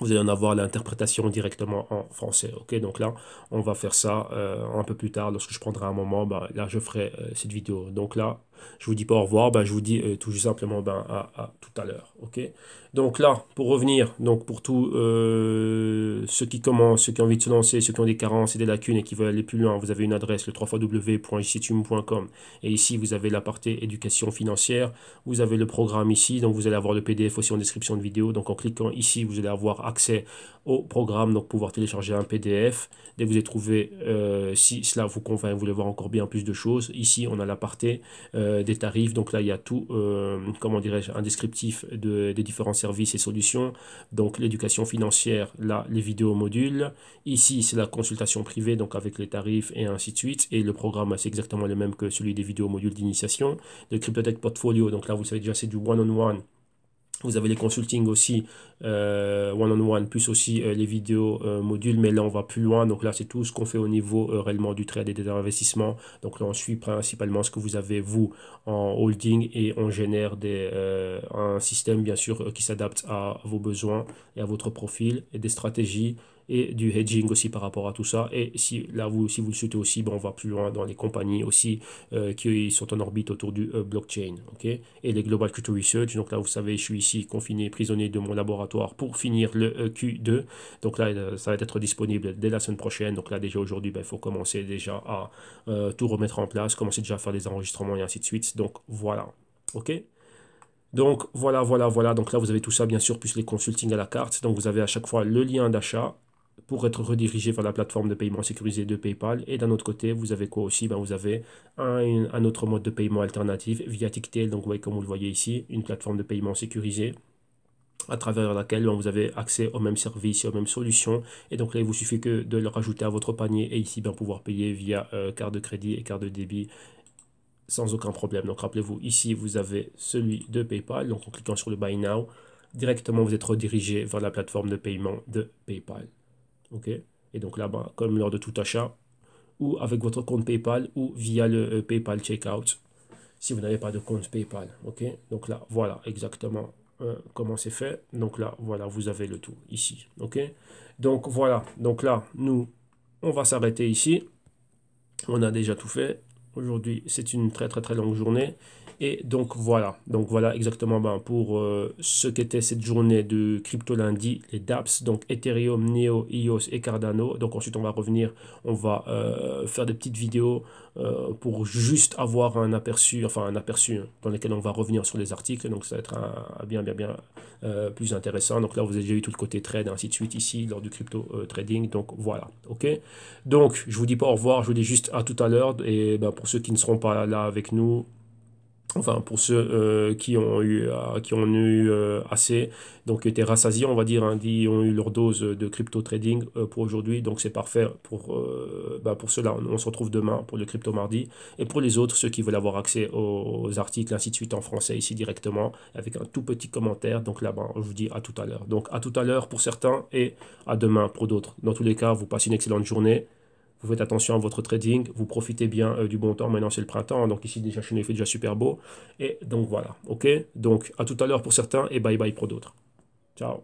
vous allez en avoir l'interprétation directement en français. Ok, donc là, on va faire ça euh, un peu plus tard lorsque je prendrai un moment. Ben, là, je ferai euh, cette vidéo. Donc là, je vous dis pas au revoir, ben, je vous dis euh, tout simplement ben, à, tout à l'heure. ok donc là, pour revenir, donc pour tous euh, ceux qui commencent, ceux qui ont envie de se lancer, ceux qui ont des carences et des lacunes et qui veulent aller plus loin, vous avez une adresse, le 3 Et ici, vous avez la partie éducation financière. Vous avez le programme ici, donc vous allez avoir le PDF aussi en description de vidéo. Donc en cliquant ici, vous allez avoir accès au programme, donc pouvoir télécharger un PDF. Dès que vous avez trouvé, euh, si cela vous convient, vous voulez voir encore bien plus de choses, ici, on a partie Euh, euh, des tarifs. Donc là, il y a tout, euh, comment dirais-je, un descriptif des différents services et solutions. Donc l'éducation financière, là, les vidéos modules. Ici, c'est la consultation privée, donc avec les tarifs et ainsi de suite. Et le programme, c'est exactement le même que celui des vidéos modules d'initiation. Le Cryptotech Portfolio, donc là, vous savez déjà, c'est du -one vous avez les consulting aussi euh, one-on-one, plus aussi euh, les vidéos euh, modules, mais là on va plus loin. Donc là c'est tout ce qu'on fait au niveau réellement du trade et des investissements. Donc là on suit principalement ce que vous avez vous en holding et on génère des, un système bien sûr qui s'adapte à vos besoins et à votre profil et des stratégies et du hedging aussi par rapport à tout ça. Et si là, vous, si vous le souhaitez aussi, ben, on va plus loin dans les compagnies aussi euh, qui sont en orbite autour du euh, blockchain. ok et les Global Crypto Research, donc là, vous savez, je suis ici confiné, prisonnier de mon laboratoire pour finir le euh, Q2. Donc là, ça va être disponible dès la semaine prochaine. Donc là, déjà aujourd'hui, ben, il faut commencer déjà à tout remettre en place, commencer déjà à faire des enregistrements et ainsi de suite. Donc voilà. OK donc voilà, voilà, voilà. Donc là, vous avez tout ça, bien sûr, plus les consulting à la carte. Donc vous avez à chaque fois le lien d'achat être redirigé vers la plateforme de paiement sécurisé de PayPal. Et d'un autre côté, vous avez quoi aussi ben, Vous avez un, autre mode de paiement alternatif via TickTail, donc voyez comme vous le voyez ici, une plateforme de paiement sécurisé à travers laquelle ben, vous avez accès aux mêmes services, aux mêmes solutions. Et donc là, il vous suffit que de le rajouter à votre panier et ici, ben, pouvoir payer via euh, carte de crédit et carte de débit sans aucun problème. Donc rappelez-vous, ici, vous avez celui de PayPal. Donc en cliquant sur le Buy Now, directement, vous êtes redirigé vers la plateforme de paiement de PayPal. Et donc là-bas, comme lors de tout achat, ou avec votre compte PayPal ou via le euh, PayPal Checkout, si vous n'avez pas de compte PayPal. OK Donc là, voilà exactement euh, comment c'est fait. Donc là, voilà, vous avez le tout ici. OK Donc voilà. Donc là, nous, on va s'arrêter ici. On a déjà tout fait. Aujourd'hui, c'est une très très très longue journée. Et donc voilà, donc voilà exactement ben, pour euh, ce qu'était cette journée de crypto lundi, les DApps, donc Ethereum, Neo, EOS et Cardano. Donc ensuite on va revenir, on va euh, faire des petites vidéos euh, pour juste avoir un aperçu, enfin un aperçu hein, dans lequel on va revenir sur les articles. Donc ça va être bien bien bien plus intéressant. Donc là vous avez déjà eu tout le côté trade, ainsi de suite ici lors du crypto trading. Donc voilà, ok. Donc je vous dis pas au revoir, je vous dis juste à tout à l'heure et ben, pour ceux qui ne seront pas là avec nous enfin pour ceux euh, qui ont eu euh, qui ont eu euh, assez donc étaient rassasiés on va dire hein, ont eu leur dose de crypto trading pour aujourd'hui donc c'est parfait pour bah pour cela on, se retrouve demain pour le crypto mardi et pour les autres ceux qui veulent avoir accès aux, articles ainsi de suite en français ici directement avec un tout petit commentaire donc là bas ben, je vous dis à tout à l'heure donc à tout à l'heure pour certains et à demain pour d'autres dans tous les cas vous passez une excellente journée vous faites attention à votre trading, vous profitez bien euh, du bon temps, maintenant c'est le printemps, donc ici déjà chez nous déjà super beau, et donc voilà, ok Donc à tout à l'heure pour certains et bye bye pour d'autres. Ciao